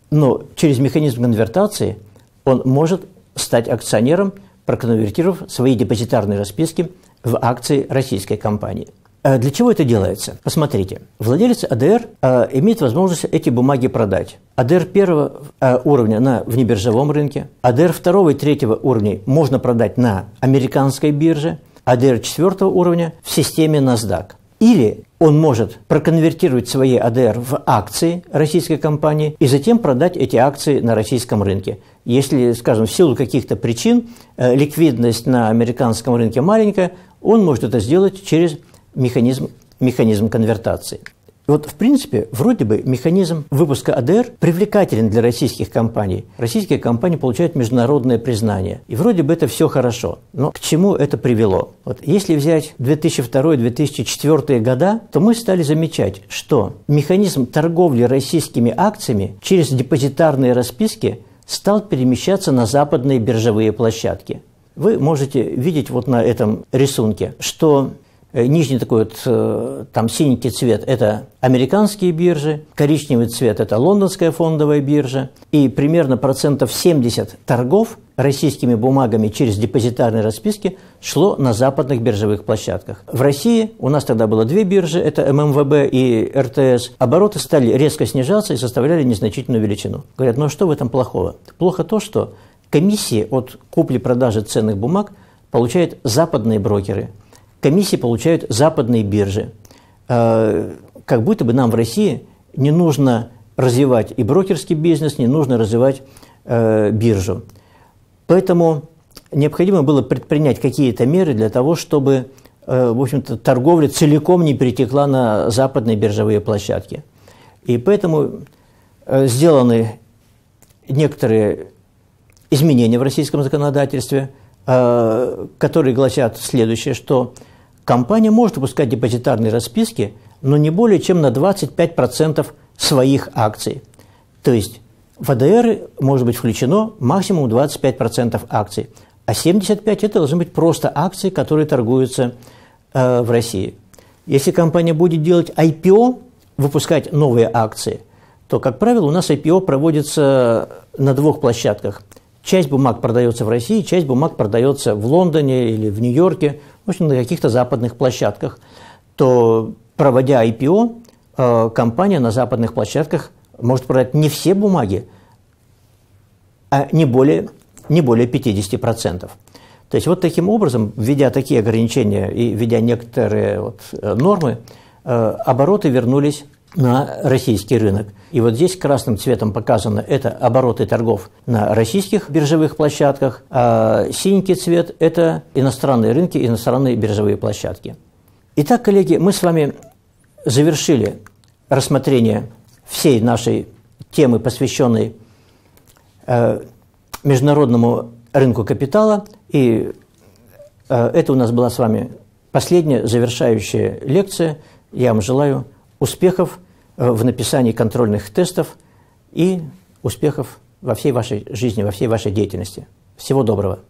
но через механизм конвертации он может стать акционером, проконвертировав свои депозитарные расписки в акции российской компании. Э, для чего это делается? Посмотрите, владелец АДР э, имеет возможность эти бумаги продать. АДР первого э, уровня на внебиржевом рынке, АДР второго и третьего уровней можно продать на американской бирже, АДР четвертого уровня в системе NASDAQ. Или он может проконвертировать свои АДР в акции российской компании и затем продать эти акции на российском рынке. Если, скажем, в силу каких-то причин э, ликвидность на американском рынке маленькая, он может это сделать через механизм, механизм конвертации. Вот, в принципе, вроде бы механизм выпуска АДР привлекателен для российских компаний. Российские компании получают международное признание. И вроде бы это все хорошо. Но к чему это привело? Вот если взять 2002-2004 года, то мы стали замечать, что механизм торговли российскими акциями через депозитарные расписки стал перемещаться на западные биржевые площадки. Вы можете видеть вот на этом рисунке, что Э, нижний такой вот, э, там синенький цвет – это американские биржи, коричневый цвет – это лондонская фондовая биржа, и примерно процентов 70 торгов российскими бумагами через депозитарные расписки шло на западных биржевых площадках. В России у нас тогда было две биржи, это ММВБ и РТС. Обороты стали резко снижаться и составляли незначительную величину. Говорят, ну а что в этом плохого? Плохо то, что комиссии от купли-продажи ценных бумаг получают западные брокеры – комиссии получают западные биржи. Э, как будто бы нам в России не нужно развивать и брокерский бизнес, не нужно развивать э, биржу. Поэтому необходимо было предпринять какие-то меры для того, чтобы э, в общем-то, торговля целиком не перетекла на западные биржевые площадки. И поэтому сделаны некоторые изменения в российском законодательстве – Э, которые гласят следующее, что компания может выпускать депозитарные расписки, но не более чем на 25% своих акций. То есть в может быть включено максимум 25% акций, а 75% это должны быть просто акции, которые торгуются э, в России. Если компания будет делать IPO, выпускать новые акции, то, как правило, у нас IPO проводится на двух площадках – Часть бумаг продается в России, часть бумаг продается в Лондоне или в Нью-Йорке, в общем, на каких-то западных площадках, то проводя IPO, э, компания на западных площадках может продать не все бумаги, а не более, не более 50%. То есть вот таким образом, введя такие ограничения и введя некоторые вот э, нормы, э, обороты вернулись на российский рынок. И вот здесь красным цветом показано это обороты торгов на российских биржевых площадках, а синенький цвет – это иностранные рынки, иностранные биржевые площадки. Итак, коллеги, мы с вами завершили рассмотрение всей нашей темы, посвященной э, международному рынку капитала. И э, это у нас была с вами последняя завершающая лекция. Я вам желаю успехов э, в написании контрольных тестов и успехов во всей вашей жизни, во всей вашей деятельности. Всего доброго!